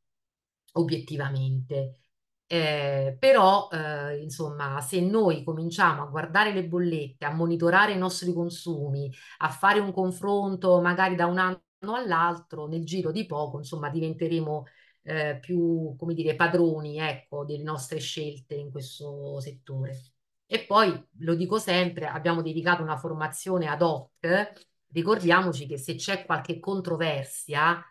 obiettivamente. Eh, però, eh, insomma, se noi cominciamo a guardare le bollette, a monitorare i nostri consumi, a fare un confronto magari da un anno all'altro, nel giro di poco, insomma, diventeremo eh, più, come dire, padroni, ecco, delle nostre scelte in questo settore. E poi, lo dico sempre, abbiamo dedicato una formazione ad hoc, ricordiamoci che se c'è qualche controversia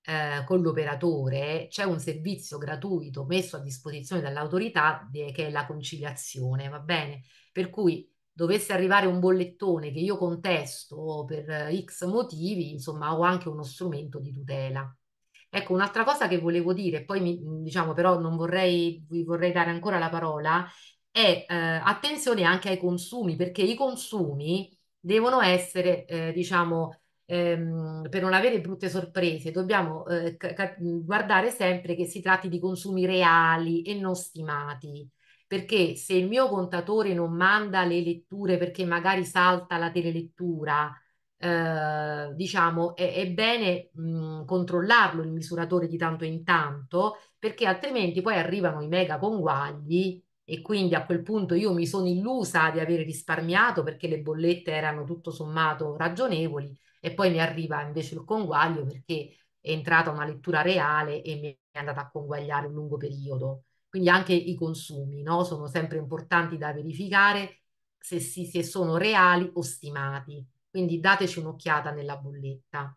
eh, con l'operatore, c'è un servizio gratuito messo a disposizione dall'autorità che è la conciliazione, va bene? Per cui dovesse arrivare un bollettone che io contesto per eh, X motivi, insomma, ho anche uno strumento di tutela. Ecco, un'altra cosa che volevo dire, poi mi, diciamo però non vorrei, vi vorrei dare ancora la parola, e eh, attenzione anche ai consumi, perché i consumi devono essere, eh, diciamo, ehm, per non avere brutte sorprese, dobbiamo eh, guardare sempre che si tratti di consumi reali e non stimati. Perché se il mio contatore non manda le letture perché magari salta la telelettura, eh, diciamo, è, è bene mh, controllarlo il misuratore di tanto in tanto, perché altrimenti poi arrivano i mega conguagli e quindi a quel punto io mi sono illusa di avere risparmiato perché le bollette erano tutto sommato ragionevoli e poi mi arriva invece il conguaglio perché è entrata una lettura reale e mi è andata a conguagliare un lungo periodo. Quindi anche i consumi no? sono sempre importanti da verificare se, si, se sono reali o stimati. Quindi dateci un'occhiata nella bolletta.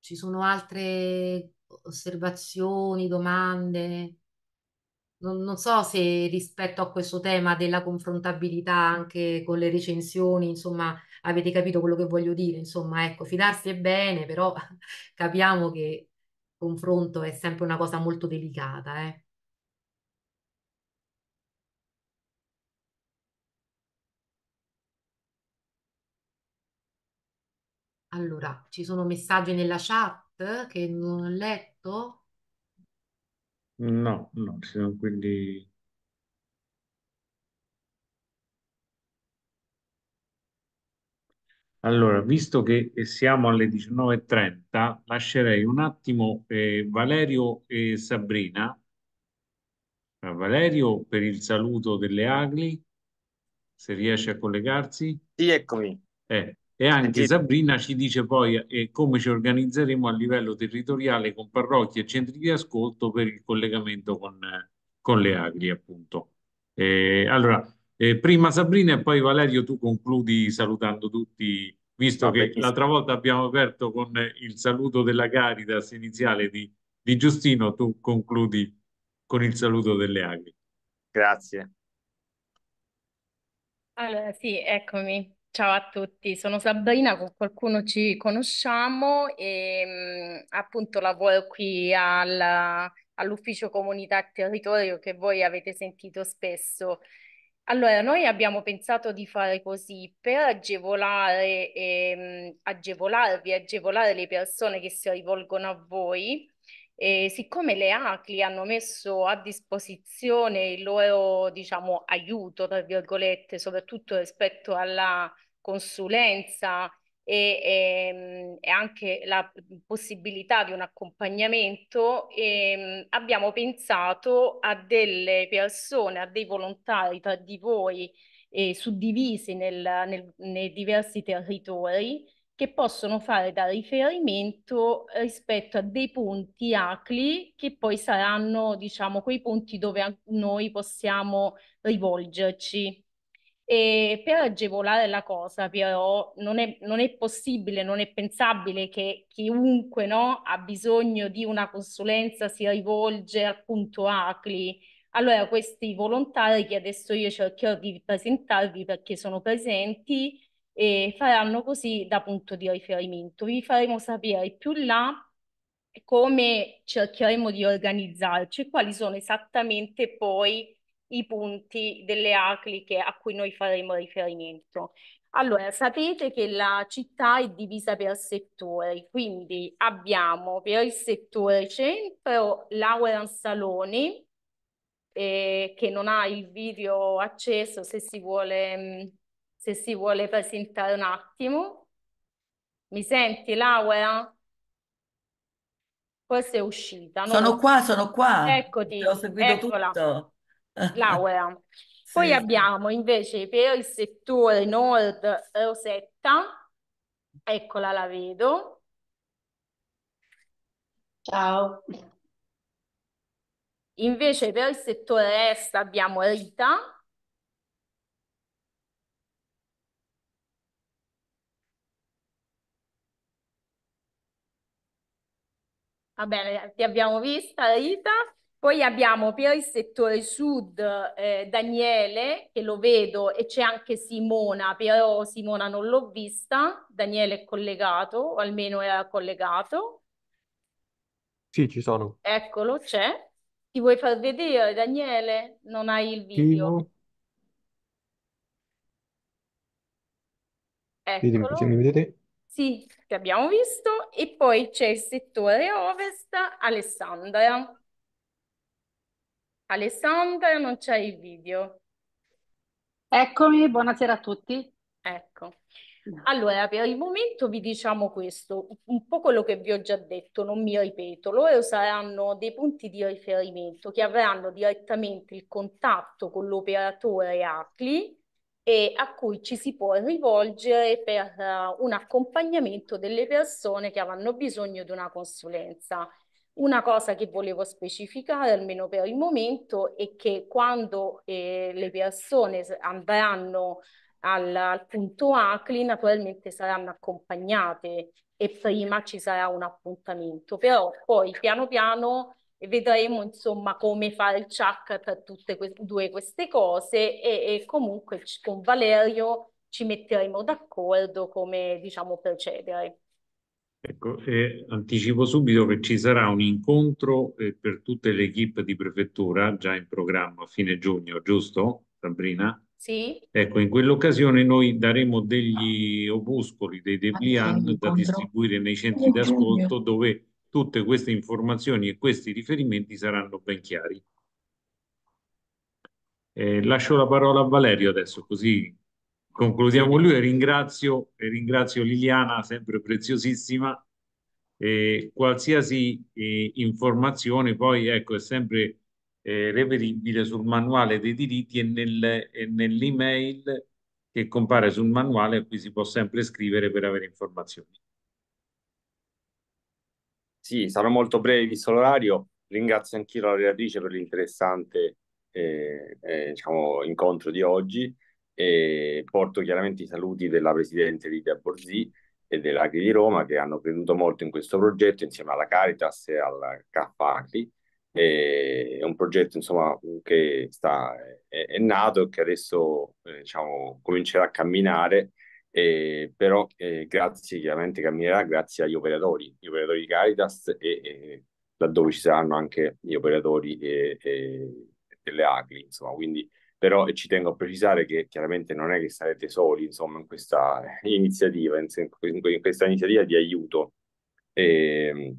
Ci sono altre osservazioni, domande. Non, non so se rispetto a questo tema della confrontabilità anche con le recensioni, insomma, avete capito quello che voglio dire. Insomma, ecco, fidarsi è bene, però *laughs* capiamo che il confronto è sempre una cosa molto delicata, eh. Allora, ci sono messaggi nella chat che non ho letto? No, no, ci sono quindi... Allora, visto che siamo alle 19.30, lascerei un attimo eh, Valerio e Sabrina. Valerio per il saluto delle Agli, se riesce a collegarsi. Sì, eccomi. Eh, e anche Sabrina ci dice poi eh, come ci organizzeremo a livello territoriale con parrocchie e centri di ascolto per il collegamento con, con le agri, appunto. Eh, allora, eh, prima Sabrina e poi Valerio, tu concludi salutando tutti, visto Vabbè, che l'altra volta abbiamo aperto con il saluto della Caritas iniziale di, di Giustino, tu concludi con il saluto delle agri. Grazie. Allora, sì, eccomi. Ciao a tutti, sono Sabrina, con qualcuno ci conosciamo e mh, mm, appunto lavoro qui al- all'ufficio comunità e territorio che voi avete sentito spesso. Allora, noi abbiamo pensato di fare così per agevolare, ehm, agevolarvi, agevolare le persone che si rivolgono a voi e siccome le ACLI hanno messo a disposizione il loro diciamo, aiuto, tra virgolette, soprattutto rispetto alla consulenza e, e, ehm, e anche la possibilità di un accompagnamento, e, ehm, abbiamo pensato a delle persone, a dei volontari tra di voi eh, suddivisi nel, nel, nei diversi territori che possono fare da riferimento rispetto a dei punti acli che poi saranno, diciamo, quei punti dove noi possiamo rivolgerci. E per agevolare la cosa, però, non è, non è possibile, non è pensabile che chiunque no, ha bisogno di una consulenza si rivolge al punto ACLI. Allora, questi volontari che adesso io cercherò di presentarvi perché sono presenti, e faranno così da punto di riferimento. Vi faremo sapere più là come cercheremo di organizzarci e quali sono esattamente poi i punti delle acliche a cui noi faremo riferimento. Allora, sapete che la città è divisa per settori, quindi abbiamo per il settore centro Laura Saloni, eh, che non ha il video acceso se si vuole mm, se si vuole presentare un attimo. Mi senti Laura? Forse è uscita. No? Sono qua, sono qua. Eccoti, ho seguito eccola. tutto. Laura. *laughs* sì. Poi abbiamo invece per il settore nord Rosetta, eccola la vedo. Ciao. Invece per il settore est abbiamo Rita. va bene, ti abbiamo vista Rita. Poi abbiamo per il settore sud eh, Daniele, che lo vedo, e c'è anche Simona, però Simona non l'ho vista, Daniele è collegato, o almeno era collegato. Sì, ci sono. Eccolo, c'è. Ti vuoi far vedere, Daniele? Non hai il video. Sì, no. Eccolo. Sì, mi vedete? Sì che abbiamo visto, e poi c'è il settore ovest, Alessandra. Alessandra, non c'è il video. Eccomi, buonasera a tutti. Ecco. Allora, per il momento vi diciamo questo, un po' quello che vi ho già detto, non mi ripeto, loro saranno dei punti di riferimento che avranno direttamente il contatto con l'operatore ACLI e a cui ci si può rivolgere per uh, un accompagnamento delle persone che avranno bisogno di una consulenza. Una cosa che volevo specificare, almeno per il momento, è che quando eh, le persone andranno al, al punto ACLI, naturalmente saranno accompagnate e prima ci sarà un appuntamento, però poi piano piano e vedremo insomma come fa il Chuck per tutte que- due queste cose e, e comunque c- con Valerio ci metteremo d'accordo come diciamo procedere. Ecco, eh, anticipo subito che ci sarà un incontro eh, per tutte le equip di prefettura già in programma a fine giugno, giusto Sabrina? Sì. Ecco, in quell'occasione noi daremo degli opuscoli, dei dépliant da distribuire nei centri d'ascolto dove tutte queste informazioni e questi riferimenti saranno ben chiari. Eh, lascio la parola a Valerio adesso, così concludiamo lui e ringrazio, e ringrazio Liliana, sempre preziosissima. Eh, qualsiasi eh, informazione poi ecco, è sempre eh, reperibile sul manuale dei diritti e, nel, e nell'email che compare sul manuale a cui si può sempre scrivere per avere informazioni. Sì, sarò molto breve visto l'orario. Ringrazio anch'io la relatrice per l'interessante eh, eh, diciamo, incontro di oggi. E porto chiaramente i saluti della Presidente Lidia Borzì e dell'Agri di Roma che hanno creduto molto in questo progetto insieme alla Caritas e al CAFACRI. È un progetto insomma, che sta, è, è nato e che adesso eh, diciamo, comincerà a camminare eh, però eh, grazie, chiaramente camminerà grazie agli operatori, gli operatori di Caritas e, e laddove ci saranno anche gli operatori e, eh, e eh, delle ACLI, insomma, quindi però ci tengo a precisare che chiaramente non è che sarete soli, insomma, in questa iniziativa, in, in questa iniziativa di aiuto. e, ehm,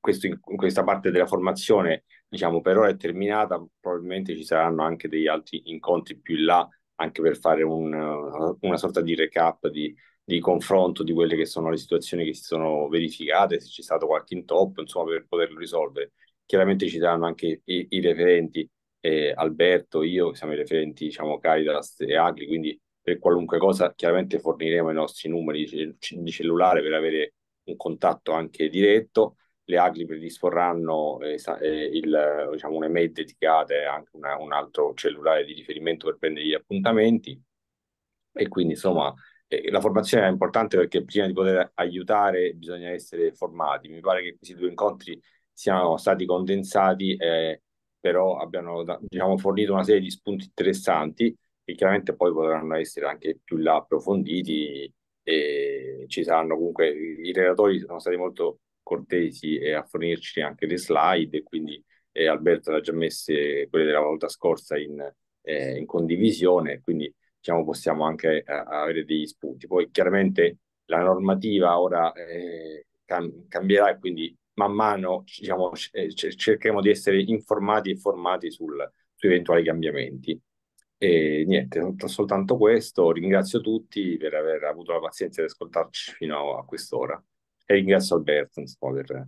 questo, in questa parte della formazione, diciamo, per ora è terminata, probabilmente ci saranno anche degli altri incontri più in là anche per fare un, eh, una sorta di recap, di, di, confronto di quelle che sono le situazioni che si sono verificate, se c'è stato qualche intoppo, insomma, per poterlo risolvere. Chiaramente ci saranno anche i, i referenti, eh, Alberto, io, che siamo i referenti, diciamo, Caritas e Agri, quindi per qualunque cosa chiaramente forniremo i nostri numeri di, cellulare per avere un contatto anche diretto le AGLI predisporranno eh, eh il, diciamo, un'email dedicata e anche una, un altro cellulare di riferimento per prendere gli appuntamenti e quindi insomma eh, la formazione è importante perché prima di poter aiutare bisogna essere formati. Mi pare che questi due incontri siano stati condensati eh, però abbiano diciamo, fornito una serie di spunti interessanti che chiaramente poi potranno essere anche più là approfonditi e ci saranno comunque i relatori sono stati molto cortesi e a fornirci anche le slide, quindi eh, Alberto l'ha già messe quelle della volta scorsa in, eh, in condivisione, quindi diciamo, possiamo anche eh, avere degli spunti. Poi chiaramente la normativa ora eh, cam- cambierà e quindi man mano diciamo, c- cercheremo di essere informati e formati sul, su eventuali cambiamenti. E niente, soltanto questo, ringrazio tutti per aver avuto la pazienza di ascoltarci fino a quest'ora. engassa o Bertens, pode spoiler.